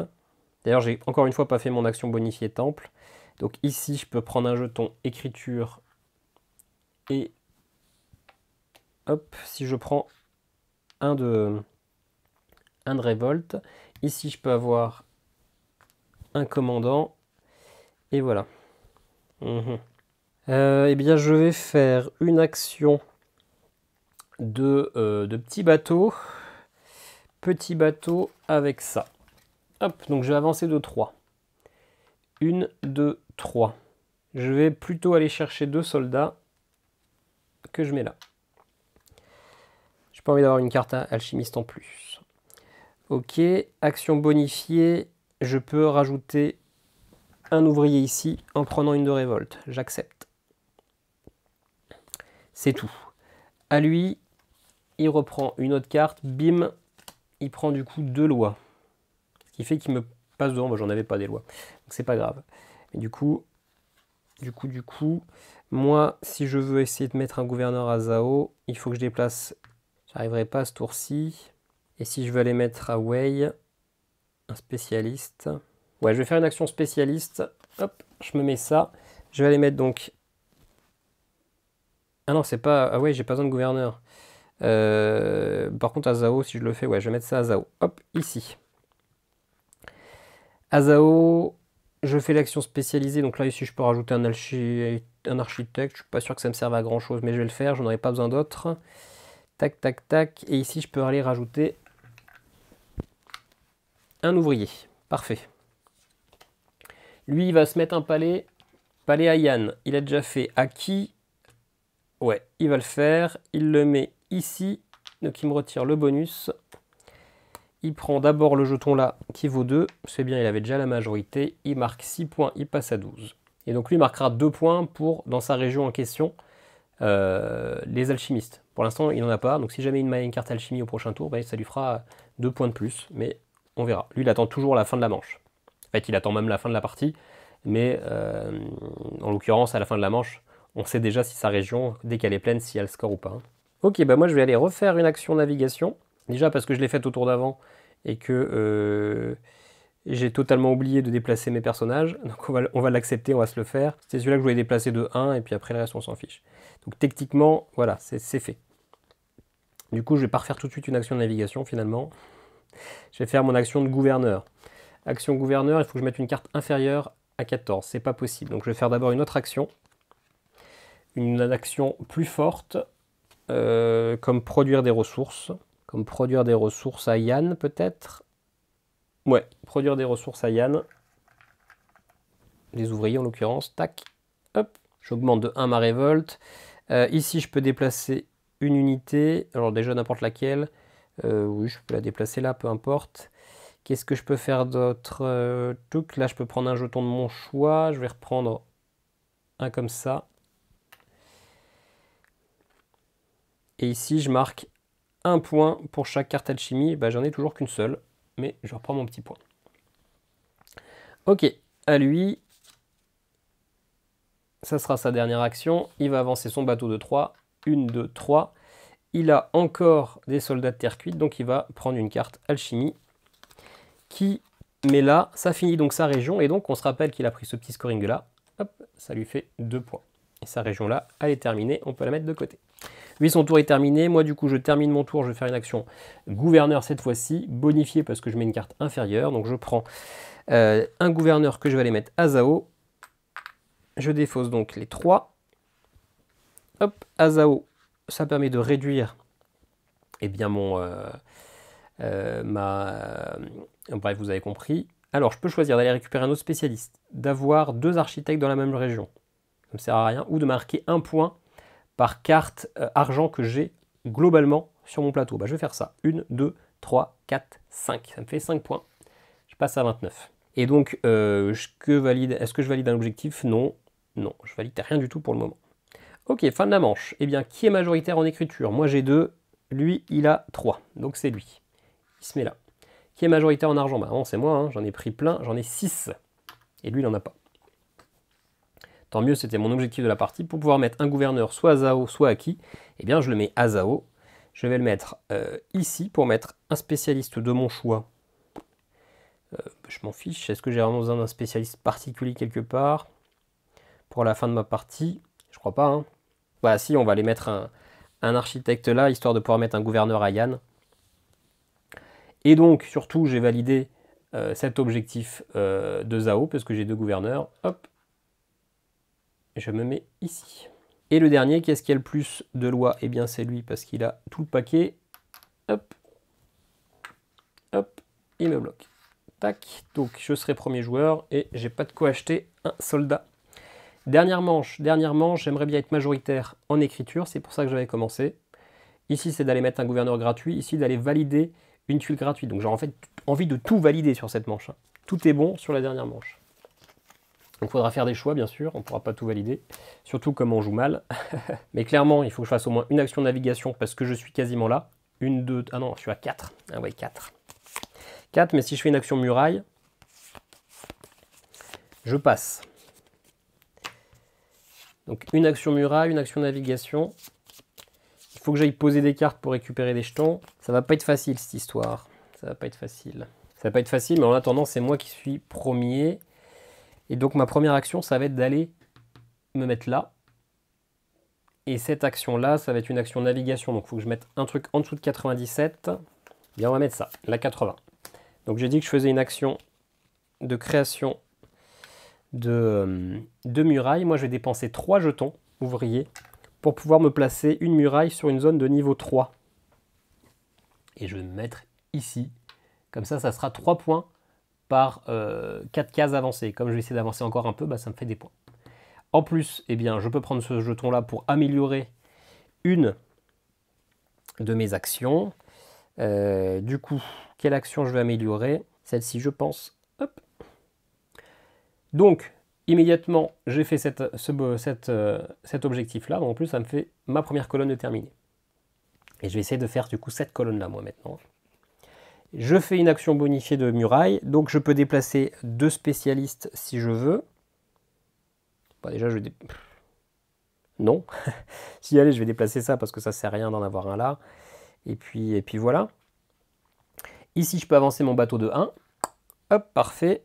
D'ailleurs, j'ai encore une fois pas fait mon action bonifié temple. Donc ici, je peux prendre un jeton écriture et hop, si je prends un de un de révolte, ici je peux avoir un commandant et voilà. Mhm. Euh, eh bien, je vais faire une action de, euh, de petit bateau. Petit bateau avec ça. Hop, donc je vais avancer de 3. 1, 2, 3. Je vais plutôt aller chercher deux soldats que je mets là. J'ai pas envie d'avoir une carte alchimiste en plus. Ok, action bonifiée. Je peux rajouter un ouvrier ici en prenant une de révolte. J'accepte. C'est tout. À lui, il reprend une autre carte, bim, il prend du coup deux lois. Ce qui fait qu'il me passe devant, moi j'en avais pas des lois. Donc c'est pas grave. Mais du coup, du coup, du coup, moi, si je veux essayer de mettre un gouverneur à Zao, il faut que je déplace. J'arriverai pas à ce tour-ci. Et si je veux aller mettre à Wei, un spécialiste. Ouais, je vais faire une action spécialiste. Hop, je me mets ça. Je vais aller mettre donc ah non, c'est pas. Ah ouais, j'ai pas besoin de gouverneur. Euh, par contre, Azao, si je le fais, ouais, je vais mettre ça Azao. Hop, ici. Azao, je fais l'action spécialisée. Donc là, ici, je peux rajouter un, un architecte. Je suis pas sûr que ça me serve à grand chose, mais je vais le faire. Je n'en pas besoin d'autre. Tac, tac, tac. Et ici, je peux aller rajouter un ouvrier. Parfait. Lui, il va se mettre un palais. Palais à Yann. Il a déjà fait à Ouais, il va le faire. Il le met ici, donc il me retire le bonus. Il prend d'abord le jeton là, qui vaut 2. C'est bien, il avait déjà la majorité. Il marque 6 points, il passe à 12. Et donc lui marquera 2 points pour, dans sa région en question, euh, les alchimistes. Pour l'instant, il n'en a pas. Donc si jamais il met une carte alchimie au prochain tour, ben, ça lui fera 2 points de plus. Mais on verra. Lui, il attend toujours la fin de la manche. En fait, il attend même la fin de la partie. Mais euh, en l'occurrence, à la fin de la manche, on sait déjà si sa région, dès qu'elle est pleine, si elle score ou pas. Hein. Ok, bah moi je vais aller refaire une action navigation. Déjà parce que je l'ai faite au tour d'avant et que euh, j'ai totalement oublié de déplacer mes personnages. Donc on va, l'accepter, on va se le faire. C'est celui-là que je voulais déplacer de 1 et puis après le reste on s'en fiche. Donc techniquement, voilà, c'est fait. Du coup, je vais pas refaire tout de suite une action de navigation finalement. Je vais faire mon action de gouverneur. Action gouverneur, il faut que je mette une carte inférieure à 14. C'est pas possible. Donc je vais faire d'abord une autre action une action plus forte, euh, comme produire des ressources, comme produire des ressources à Yann peut-être. Ouais, produire des ressources à Yann. les ouvriers en l'occurrence. Tac, hop, j'augmente de 1 ma révolte. Euh, ici, je peux déplacer une unité, alors déjà n'importe laquelle. Euh, oui, je peux la déplacer là, peu importe. Qu'est-ce que je peux faire d'autre Là, je peux prendre un jeton de mon choix. Je vais reprendre un comme ça. Et ici, je marque un point pour chaque carte alchimie. Bah, j'en ai toujours qu'une seule, mais je reprends mon petit point. Ok, à lui, ça sera sa dernière action. Il va avancer son bateau de 3. 1, 2, 3. Il a encore des soldats de terre cuite, donc il va prendre une carte alchimie qui met là. Ça finit donc sa région, et donc on se rappelle qu'il a pris ce petit scoring là. Hop, ça lui fait 2 points sa région-là, elle est terminée, on peut la mettre de côté. Lui, son tour est terminé. Moi, du coup, je termine mon tour, je vais faire une action gouverneur cette fois-ci, bonifié parce que je mets une carte inférieure. Donc, je prends euh, un gouverneur que je vais aller mettre à Zao. Je défausse donc les trois. Hop, à Zao, ça permet de réduire eh bien, mon, euh, euh, ma... bref, vous avez compris. Alors, je peux choisir d'aller récupérer un autre spécialiste, d'avoir deux architectes dans la même région, ça me sert à rien, ou de marquer un point par carte euh, argent que j'ai globalement sur mon plateau. Bah, je vais faire ça. 1, 2, 3, 4, 5. Ça me fait 5 points. Je passe à 29. Et donc, euh, est-ce que je valide un objectif Non, non, je valide rien du tout pour le moment. Ok, fin de la manche. Eh bien, qui est majoritaire en écriture Moi j'ai deux. lui il a trois. donc c'est lui. Il se met là. Qui est majoritaire en argent Bah non, c'est moi, hein. j'en ai pris plein, j'en ai 6. Et lui il n'en a pas tant mieux, c'était mon objectif de la partie, pour pouvoir mettre un gouverneur soit à Zao, soit à qui eh bien je le mets à Zao. Je vais le mettre euh, ici pour mettre un spécialiste de mon choix. Euh, je m'en fiche, est-ce que j'ai vraiment besoin d'un spécialiste particulier quelque part Pour la fin de ma partie, je crois pas. Hein. Bah, si, on va aller mettre un, architecte là, histoire de pouvoir mettre un gouverneur à Yann. Et donc, surtout, j'ai validé euh, cet objectif de Zao, parce que j'ai deux gouverneurs. Hop, je me mets ici. Et le dernier, qu'est-ce qui a le plus de lois Eh bien, c'est lui, parce qu'il a tout le paquet. Hop, hop, il me bloque. Tac, donc je serai premier joueur et j'ai pas de quoi acheter un soldat. Dernière manche, dernière manche, j'aimerais bien être majoritaire en écriture, c'est pour ça que j'avais commencé. Ici, c'est d'aller mettre un gouverneur gratuit, ici d'aller valider une tuile gratuite. Donc j'ai en fait envie de tout valider sur cette manche. Hein. Tout est bon sur la dernière manche. Donc il faudra faire des choix, bien sûr, on ne pourra pas tout valider, surtout comme on joue mal. Mais clairement, il faut que je fasse au moins une action de navigation parce que je suis quasiment là. Une, deux, ah non, je suis à 4. Ah ouais, 4. 4, mais si je fais une action muraille, je passe. Donc une action muraille, une action navigation. Il faut que j'aille poser des cartes pour récupérer des jetons. Ça va pas être facile cette histoire. Ça va pas être facile. Ça va pas être facile, mais en attendant, c'est moi qui suis premier. Et donc ma première action, ça va être d'aller me mettre là. Et cette action-là, ça va être une action navigation. Donc il faut que je mette un truc en dessous de 97. Et bien on va mettre ça, la 80. Donc j'ai dit que je faisais une action de création de, euh, de muraille. Moi je vais dépenser 3 jetons ouvriers pour pouvoir me placer une muraille sur une zone de niveau 3. Et je vais me mettre ici. Comme ça, ça sera 3 points par euh, cases avancées. Comme je vais essayer d'avancer encore un peu, bah, ça me fait des points. En plus, eh bien, je peux prendre ce jeton-là pour améliorer une de mes actions. Euh, du coup, quelle action je vais améliorer Celle-ci, je pense. Hop. Donc, immédiatement, j'ai fait cette, ce, euh, cet objectif-là. En plus, ça me fait ma première colonne de terminée. Et je vais essayer de faire du coup cette colonne-là, moi, maintenant. Je fais une action bonifiée de muraille, donc je peux déplacer deux spécialistes si je veux. Bah, déjà, je... vais... Non. si, allez, je vais déplacer ça parce que ça sert à rien d'en avoir un là. Et puis, et puis voilà. Ici, je peux avancer mon bateau de 1. Hop, parfait.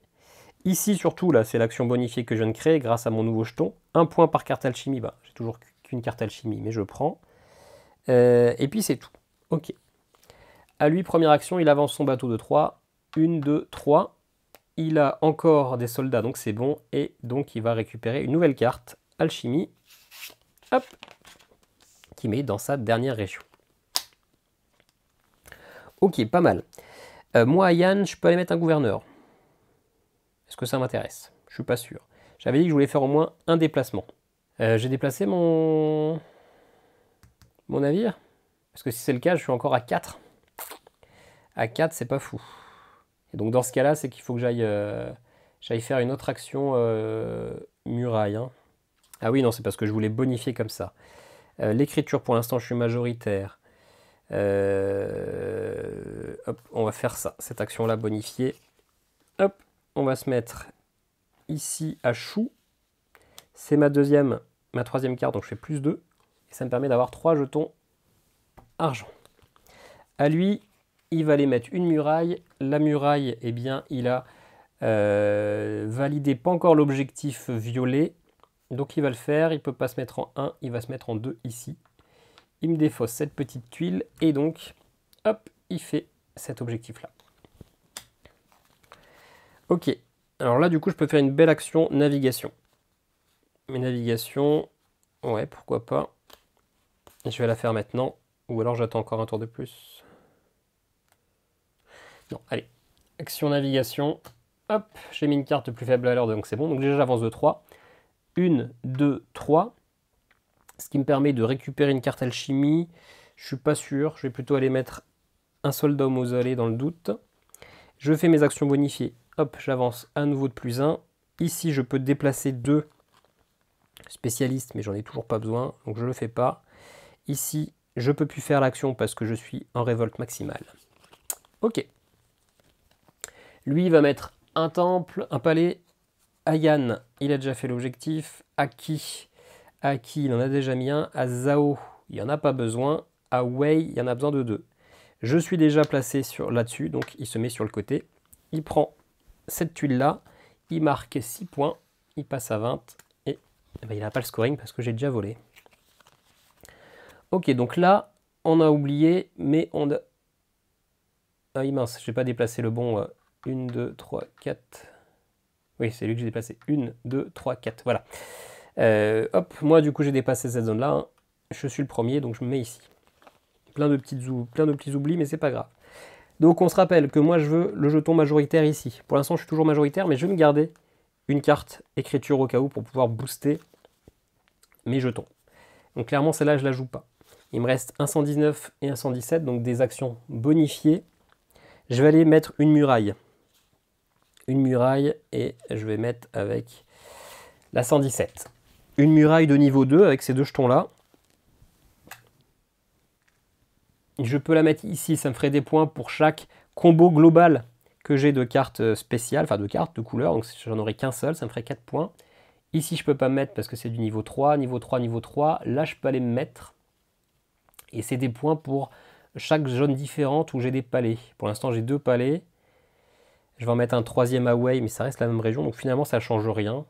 Ici, surtout, là, c'est l'action bonifiée que je viens de créer grâce à mon nouveau jeton. Un point par carte alchimie. Bah, j'ai toujours qu'une carte alchimie, mais je prends. Euh, et puis, c'est tout. OK. À lui, première action, il avance son bateau de 3. Une, 2, 3. Il a encore des soldats, donc c'est bon. Et donc, il va récupérer une nouvelle carte, Alchimie. Hop Qui met dans sa dernière région. Ok, pas mal. Euh, moi, Yann, je peux aller mettre un gouverneur. Est-ce que ça m'intéresse Je suis pas sûr. J'avais dit que je voulais faire au moins un déplacement. Euh, j'ai déplacé mon... mon navire Parce que si c'est le cas, je suis encore à 4. À 4, c'est pas fou. Et donc dans ce cas-là, c'est qu'il faut que j'aille euh, j'aille faire une autre action euh, muraille. Hein. Ah oui, non, c'est parce que je voulais bonifier comme ça. Euh, l'écriture, pour l'instant, je suis majoritaire. on va faire ça, cette action-là bonifier. Hop, on va se mettre ici à chou. C'est ma deuxième, ma troisième carte, donc je fais plus 2. Et ça me permet d'avoir 3 jetons argent. À lui, il va aller mettre une muraille. La muraille, eh bien, il a euh, validé pas encore l'objectif violet. Donc il va le faire, il ne peut pas se mettre en 1, il va se mettre en 2 ici. Il me défausse cette petite tuile et donc, hop, il fait cet objectif-là. Ok, alors là du coup je peux faire une belle action navigation. Mais navigation, ouais, pourquoi pas. Je vais la faire maintenant, ou alors j'attends encore un tour de plus. Non, allez. Action navigation. Hop, j'ai mis une carte plus faible à l'heure, donc c'est bon. Donc déjà, j'avance de 3. 1, 2, 3. Ce qui me permet de récupérer une carte alchimie. Je suis pas sûr. Je vais plutôt aller mettre un soldat au mausolée dans le doute. Je fais mes actions bonifiées. Hop, j'avance à nouveau de plus 1. Ici, je peux déplacer 2 spécialistes, mais j'en ai toujours pas besoin, donc je le fais pas. Ici, je peux plus faire l'action parce que je suis en révolte maximale. Ok. Lui, il va mettre un temple, un palais. Ayan, il a déjà fait l'objectif. Aki, qui il en a déjà mis un. À Zao, il n'y en a pas besoin. À Wei, il y en a besoin de deux. Je suis déjà placé là-dessus, donc il se met sur le côté. Il prend cette tuile-là, il marque 6 points, il passe à 20, et, eh ben, il n'a pas le scoring parce que j'ai déjà volé. Ok, donc là, on a oublié, mais on a... Ah mince, j'ai pas déplacé le bon, euh, 1, 2, 3, 4. Oui, c'est lui que j'ai déplacé. 1, 2, 3, 4. Voilà. Euh, hop, moi du coup j'ai dépassé cette zone-là. Je suis le premier, donc je me mets ici. Plein de, petites plein de petits oublis, mais c'est pas grave. Donc on se rappelle que moi je veux le jeton majoritaire ici. Pour l'instant je suis toujours majoritaire, mais je vais me garder une carte écriture au cas où pour pouvoir booster mes jetons. Donc clairement celle-là je la joue pas. Il me reste 119 et 117, donc des actions bonifiées. Je vais aller mettre une muraille une muraille et je vais mettre avec la 117. Une muraille de niveau 2 avec ces deux jetons-là. Je peux la mettre ici, ça me ferait des points pour chaque combo global que j'ai de cartes spéciales, enfin de cartes de couleur, donc j'en aurais qu'un seul, ça me ferait 4 points. Ici, je peux pas mettre parce que c'est du niveau 3, niveau 3, niveau 3. Là, je peux aller me mettre. Et c'est des points pour chaque zone différente où j'ai des palais. Pour l'instant, j'ai deux palais. Je vais en mettre un troisième away, mais ça reste la même région. Donc finalement, ça ne change rien.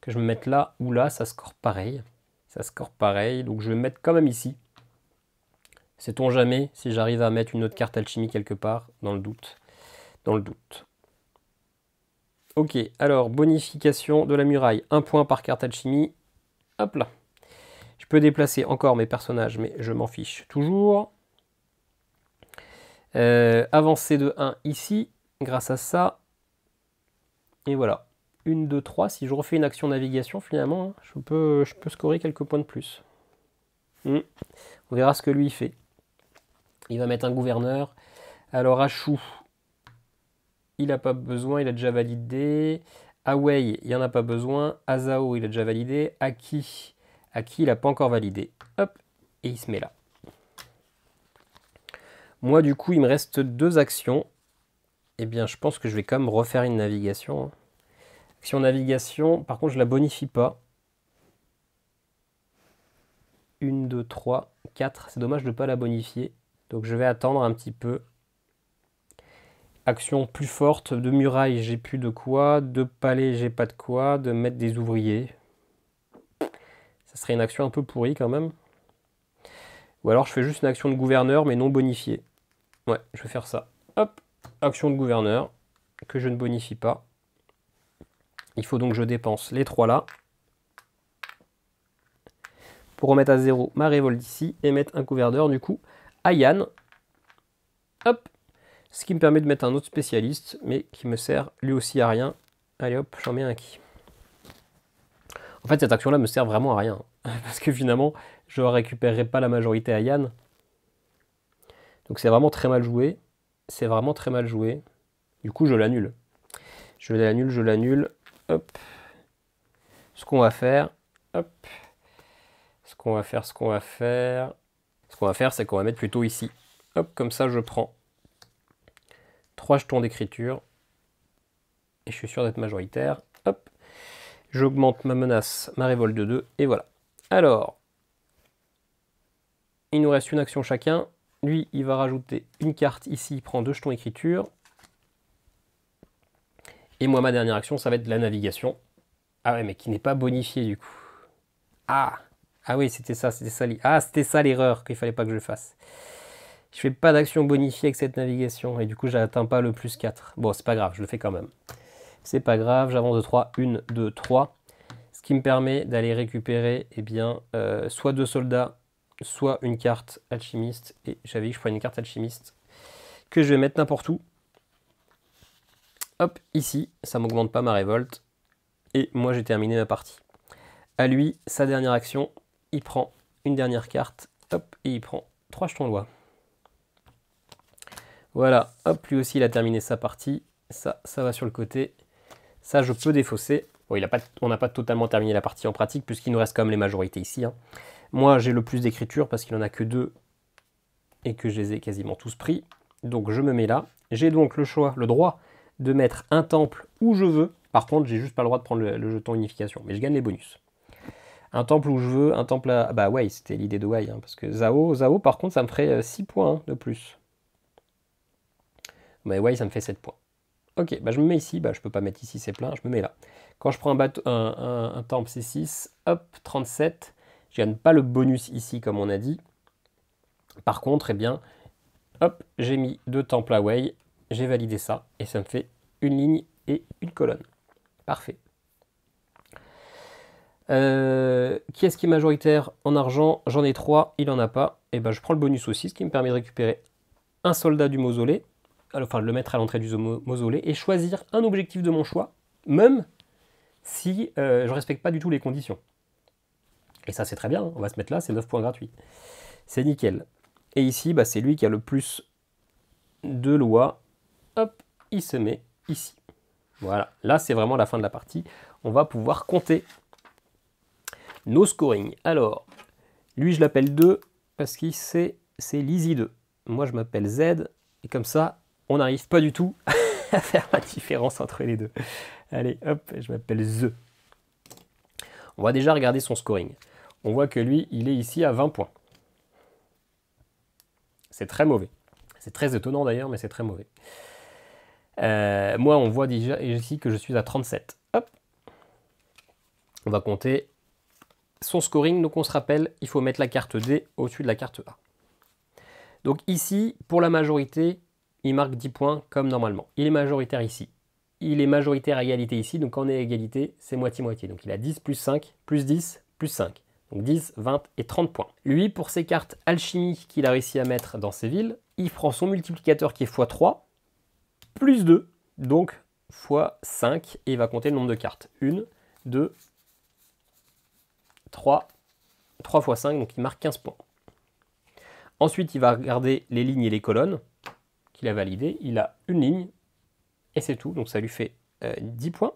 Que je me mette là ou là, ça score pareil. Ça score pareil. Donc je vais me mettre quand même ici. Sait-on jamais si j'arrive à mettre une autre carte alchimie quelque part Dans le doute. Dans le doute. Ok, alors bonification de la muraille. Un point par carte alchimie. Hop là. Je peux déplacer encore mes personnages, mais je m'en fiche toujours. Euh, avancer de 1 ici grâce à ça. Et voilà. Une, deux, trois. Si je refais une action navigation, finalement, hein, je peux, je peux scorer quelques points de plus. Hmm. On verra ce que lui fait. Il va mettre un gouverneur. Alors, à il n'a pas besoin, il a déjà validé. Away, il n'y en a pas besoin. Azao, il a déjà validé. Aki, Aki, il n'a pas encore validé. Hop, et il se met là. Moi, du coup, il me reste deux actions eh bien, je pense que je vais quand même refaire une navigation. Action navigation, par contre, je la bonifie pas. Une, deux, trois, quatre. C'est dommage de ne pas la bonifier. Donc, je vais attendre un petit peu. Action plus forte. De muraille, j'ai plus de quoi. De palais, j'ai pas de quoi. De mettre des ouvriers. Ça serait une action un peu pourrie quand même. Ou alors, je fais juste une action de gouverneur, mais non bonifiée. Ouais, je vais faire ça. Hop action de gouverneur, que je ne bonifie pas. Il faut donc que je dépense les trois là. Pour remettre à zéro ma révolte ici et mettre un gouverneur du coup à Yann. Hop Ce qui me permet de mettre un autre spécialiste, mais qui me sert lui aussi à rien. Allez hop, j'en mets un qui. En fait, cette action-là me sert vraiment à rien. Hein, parce que finalement, je ne récupérerai pas la majorité à Yann. Donc c'est vraiment très mal joué c'est vraiment très mal joué. Du coup, je l'annule. Je l'annule, je l'annule. Hop. Ce qu'on va faire, hop. Ce qu'on va faire, ce qu'on va faire. Ce qu'on va faire, c'est qu'on va mettre plutôt ici. Hop, comme ça, je prends trois jetons d'écriture. Et je suis sûr d'être majoritaire. Hop. J'augmente ma menace, ma révolte de 2. Et voilà. Alors, il nous reste une action chacun. Lui, il va rajouter une carte ici, il prend deux jetons écriture. Et moi, ma dernière action, ça va être la navigation. Ah ouais, mais qui n'est pas bonifiée du coup. Ah Ah oui, c'était ça, c'était ça. Ah, c'était ça l'erreur qu'il fallait pas que je fasse. Je fais pas d'action bonifiée avec cette navigation et du coup, j'atteins pas le plus 4. Bon, c'est pas grave, je le fais quand même. C'est pas grave, j'avance de 3, 1, 2, 3. Ce qui me permet d'aller récupérer eh bien, euh, soit deux soldats soit une carte alchimiste, et j'avais dit que je prenais une carte alchimiste, que je vais mettre n'importe où. Hop, ici, ça m'augmente pas ma révolte, et moi j'ai terminé ma partie. À lui, sa dernière action, il prend une dernière carte, hop, et il prend trois jetons de loi. Voilà, hop, lui aussi il a terminé sa partie, ça, ça va sur le côté, ça je peux défausser. Bon, il on n'a pas totalement terminé la partie en pratique, puisqu'il nous reste quand même les majorités ici. Hein. Moi, j'ai le plus d'écriture parce qu'il en a que deux et que je les ai quasiment tous pris. Donc je me mets là. J'ai donc le choix, le droit de mettre un temple où je veux. Par contre, j'ai juste pas le droit de prendre le, jeton unification, mais je gagne les bonus. Un temple où je veux, un temple à... Bah ouais, c'était l'idée de Wai, hein, parce que Zao, Zao, par contre, ça me ferait 6 euh, points hein, de plus. Mais Wai, ça me fait 7 points. Ok, bah je me mets ici, bah je peux pas mettre ici, c'est plein, je me mets là. Quand je prends un, un temple, c'est 6, hop, 37, je gagne pas le bonus ici, comme on a dit. Par contre, eh bien, hop, j'ai mis deux temples away, j'ai validé ça, et ça me fait une ligne et une colonne. Parfait. Euh, qui est-ce qui est majoritaire en argent J'en ai trois. il n'en a pas. Et eh ben je prends le bonus aussi, ce qui me permet de récupérer un soldat du mausolée, euh, enfin le mettre à l'entrée du mausolée, et choisir un objectif de mon choix, même si euh, je ne respecte pas du tout les conditions. Et ça, c'est très bien, on va se mettre là, c'est 9 points gratuits. C'est nickel. Et ici, bah, c'est lui qui a le plus de lois. Hop, il se met ici. Voilà, là, c'est vraiment la fin de la partie. On va pouvoir compter nos scoring. Alors, lui, je l'appelle 2 parce qu'il c'est l'easy 2. Moi, je m'appelle Z. Et comme ça, on n'arrive pas du tout à faire la différence entre les deux. Allez, hop, je m'appelle The. On va déjà regarder son scoring on voit que lui, il est ici à 20 points. C'est très mauvais. C'est très étonnant d'ailleurs, mais c'est très mauvais. Euh, moi, on voit déjà ici que je suis à 37. Hop On va compter son scoring. Donc on se rappelle, il faut mettre la carte D au-dessus de la carte A. Donc ici, pour la majorité, il marque 10 points comme normalement. Il est majoritaire ici. Il est majoritaire à égalité ici, donc quand on est à égalité, c'est moitié-moitié. Donc il a 10 plus 5, plus 10, plus 5. Donc 10, 20 et 30 points. Lui, pour ses cartes alchimie qu'il a réussi à mettre dans ses villes, il prend son multiplicateur qui est x3, plus 2, donc x5, et il va compter le nombre de cartes. 1, 2, 3, 3 x 5, donc il marque 15 points. Ensuite, il va regarder les lignes et les colonnes qu'il a validées. Il a une ligne, et c'est tout, donc ça lui fait 10 euh, points.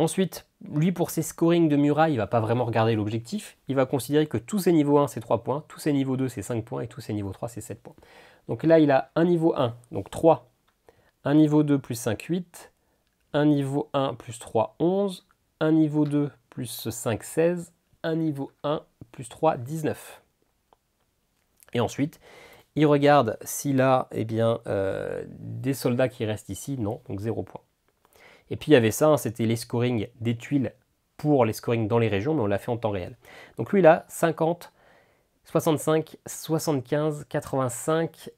Ensuite, lui, pour ses scorings de murailles, il ne va pas vraiment regarder l'objectif. Il va considérer que tous ses niveaux 1, c'est 3 points, tous ses niveaux 2, c'est 5 points, et tous ses niveaux 3, c'est 7 points. Donc là, il a un niveau 1, donc 3. Un niveau 2 plus 5, 8. Un niveau 1 plus 3, 11. Un niveau 2 plus 5, 16. Un niveau 1 plus 3, 19. Et ensuite, il regarde s'il a eh euh, des soldats qui restent ici. Non, donc 0 points. Et puis il y avait ça, hein, c'était les scorings des tuiles pour les scorings dans les régions, mais on l'a fait en temps réel. Donc lui, il a 50, 65, 75, 85,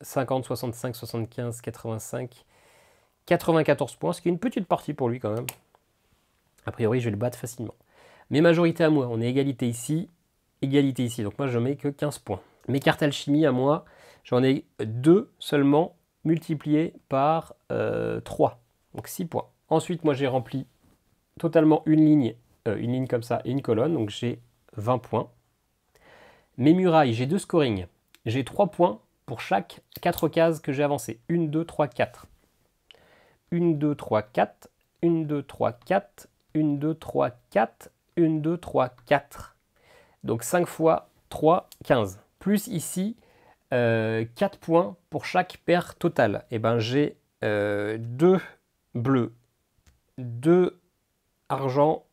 50, 65, 75, 85, 94 points, ce qui est une petite partie pour lui quand même. A priori, je vais le battre facilement. Mes majorités à moi, on est égalité ici, égalité ici. Donc moi, je mets que 15 points. Mes cartes alchimie à moi, j'en ai deux seulement multiplié par 3, euh, donc 6 points. Ensuite, moi j'ai rempli totalement une ligne, euh, une ligne comme ça et une colonne, donc j'ai 20 points. Mes murailles, j'ai deux scorings, j'ai 3 points pour chaque 4 cases que j'ai avancées. 1, 2, 3, 4. 1, 2, 3, 4. 1, 2, 3, 4. 1, 2, 3, 4. 1, 2, 3, 4. Donc 5 fois 3, 15. Plus ici, 4 euh, points pour chaque paire totale. Et eh ben j'ai 2 euh, bleus, 2 argent,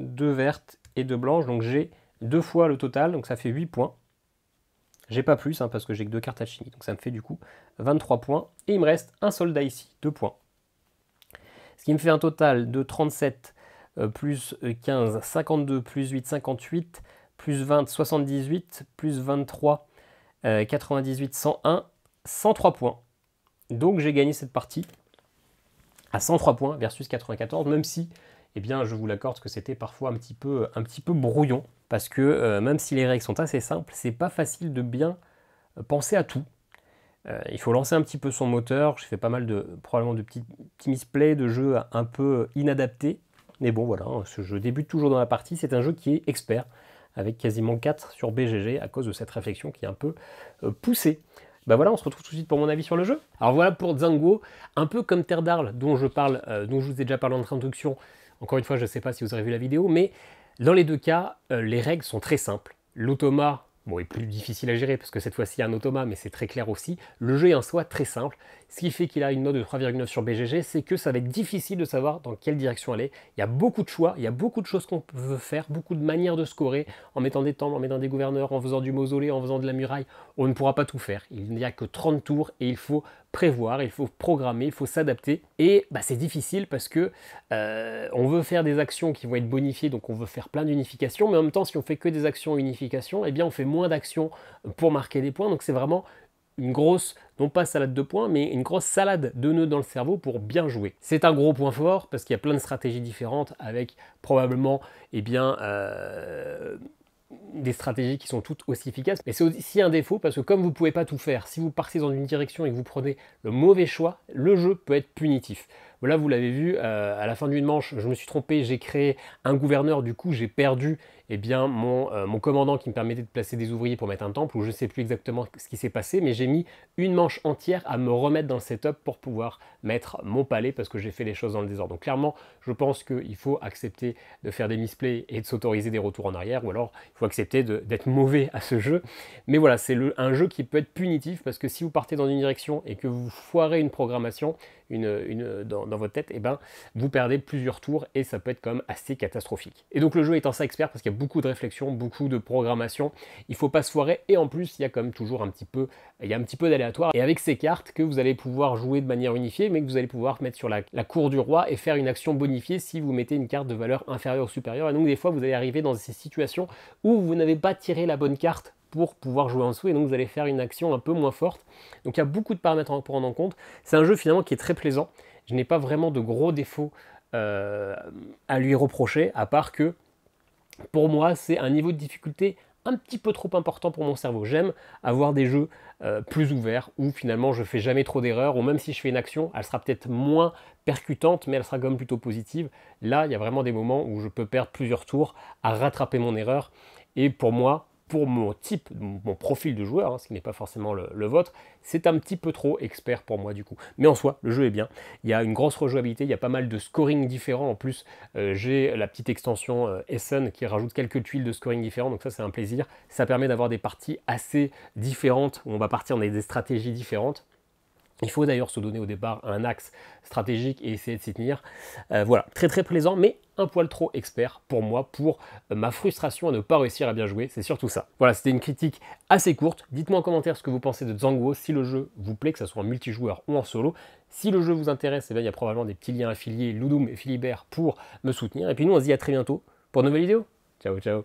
2 vertes et 2 blanches. Donc j'ai 2 fois le total, donc ça fait 8 points. J'ai pas plus hein, parce que j'ai que 2 cartes à donc ça me fait du coup 23 points. Et il me reste un soldat ici, 2 points. Ce qui me fait un total de 37 euh, plus 15, 52 plus 8, 58 plus 20, 78 plus 23 98, 101, 103 points. Donc j'ai gagné cette partie à 103 points versus 94, même si, eh bien, je vous l'accorde que c'était parfois un petit peu, un petit peu brouillon, parce que euh, même si les règles sont assez simples, c'est pas facile de bien euh, penser à tout. Euh, il faut lancer un petit peu son moteur. J'ai fait pas mal de, probablement de petits, misplays, de jeux un peu inadaptés. Mais bon, voilà, hein, ce jeu débute toujours dans la partie. C'est un jeu qui est expert avec quasiment 4 sur BGG à cause de cette réflexion qui est un peu euh, poussée. Ben voilà, on se retrouve tout de suite pour mon avis sur le jeu. Alors voilà pour Zango, un peu comme Terre d'Arles, dont je parle, euh, dont je vous ai déjà parlé en introduction. Encore une fois, je ne sais pas si vous avez vu la vidéo, mais dans les deux cas, euh, les règles sont très simples. L'automa bon, est plus difficile à gérer parce que cette fois-ci il y a un automa, mais c'est très clair aussi. Le jeu est en soi très simple. Ce qui fait qu'il a une note de 3,9 sur BGG, c'est que ça va être difficile de savoir dans quelle direction aller. Il y a beaucoup de choix, il y a beaucoup de choses qu'on veut faire, beaucoup de manières de scorer, en mettant des temples, en mettant des gouverneurs, en faisant du mausolée, en faisant de la muraille. On ne pourra pas tout faire. Il n'y a que 30 tours et il faut prévoir, il faut programmer, il faut s'adapter. Et bah, c'est difficile parce que euh, on veut faire des actions qui vont être bonifiées, donc on veut faire plein d'unifications, mais en même temps, si on fait que des actions unification, eh bien on fait moins d'actions pour marquer des points. Donc c'est vraiment une grosse, non pas salade de points, mais une grosse salade de nœuds dans le cerveau pour bien jouer. C'est un gros point fort parce qu'il y a plein de stratégies différentes avec probablement, et eh bien, euh, des stratégies qui sont toutes aussi efficaces. Mais c'est aussi un défaut parce que comme vous ne pouvez pas tout faire, si vous partez dans une direction et que vous prenez le mauvais choix, le jeu peut être punitif. Là, vous l'avez vu, euh, à la fin d'une manche, je me suis trompé, j'ai créé un gouverneur, du coup, j'ai perdu eh bien, mon, euh, mon, commandant qui me permettait de placer des ouvriers pour mettre un temple, ou je ne sais plus exactement ce qui s'est passé, mais j'ai mis une manche entière à me remettre dans le setup pour pouvoir mettre mon palais parce que j'ai fait les choses dans le désordre. Donc clairement, je pense qu'il faut accepter de faire des misplays et de s'autoriser des retours en arrière, ou alors il faut accepter d'être mauvais à ce jeu. Mais voilà, c'est un jeu qui peut être punitif parce que si vous partez dans une direction et que vous foirez une programmation, une, dans, votre tête, et eh ben, vous perdez plusieurs tours et ça peut être comme assez catastrophique. Et donc le jeu étant ça expert parce qu'il y a beaucoup de réflexion, beaucoup de programmation, il faut pas se foirer et en plus il y a comme toujours un petit peu, il y un petit peu d'aléatoire. Et avec ces cartes que vous allez pouvoir jouer de manière unifiée, mais que vous allez pouvoir mettre sur la, la cour du roi et faire une action bonifiée si vous mettez une carte de valeur inférieure ou supérieure. Et donc des fois vous allez arriver dans ces situations où vous n'avez pas tiré la bonne carte pour pouvoir jouer en dessous et donc vous allez faire une action un peu moins forte. Donc il y a beaucoup de paramètres à prendre en compte. C'est un jeu finalement qui est très plaisant. Je n'ai pas vraiment de gros défauts euh, à lui reprocher, à part que pour moi c'est un niveau de difficulté un petit peu trop important pour mon cerveau. J'aime avoir des jeux euh, plus ouverts où finalement je fais jamais trop d'erreurs, ou même si je fais une action, elle sera peut-être moins percutante, mais elle sera quand même plutôt positive. Là, il y a vraiment des moments où je peux perdre plusieurs tours à rattraper mon erreur. Et pour moi, pour mon type, mon profil de joueur, hein, ce qui n'est pas forcément le, vôtre, c'est un petit peu trop expert pour moi du coup. Mais en soi, le jeu est bien. Il y a une grosse rejouabilité, il y a pas mal de scoring différents. En plus, euh, j'ai la petite extension euh, Essen qui rajoute quelques tuiles de scoring différents, donc ça c'est un plaisir. Ça permet d'avoir des parties assez différentes où on va partir dans des stratégies différentes. Il faut d'ailleurs se donner au départ un axe stratégique et essayer de s'y tenir. Euh, voilà, très très plaisant, mais un poil trop expert pour moi, pour euh, ma frustration à ne pas réussir à bien jouer, c'est surtout ça. Voilà, c'était une critique assez courte. Dites-moi en commentaire ce que vous pensez de Zanguo, si le jeu vous plaît, que ce soit en multijoueur ou en solo. Si le jeu vous intéresse, eh il y a probablement des petits liens affiliés Ludum et Philibert pour me soutenir. Et puis nous, on se dit à très bientôt pour de nouvelles vidéos. Ciao, ciao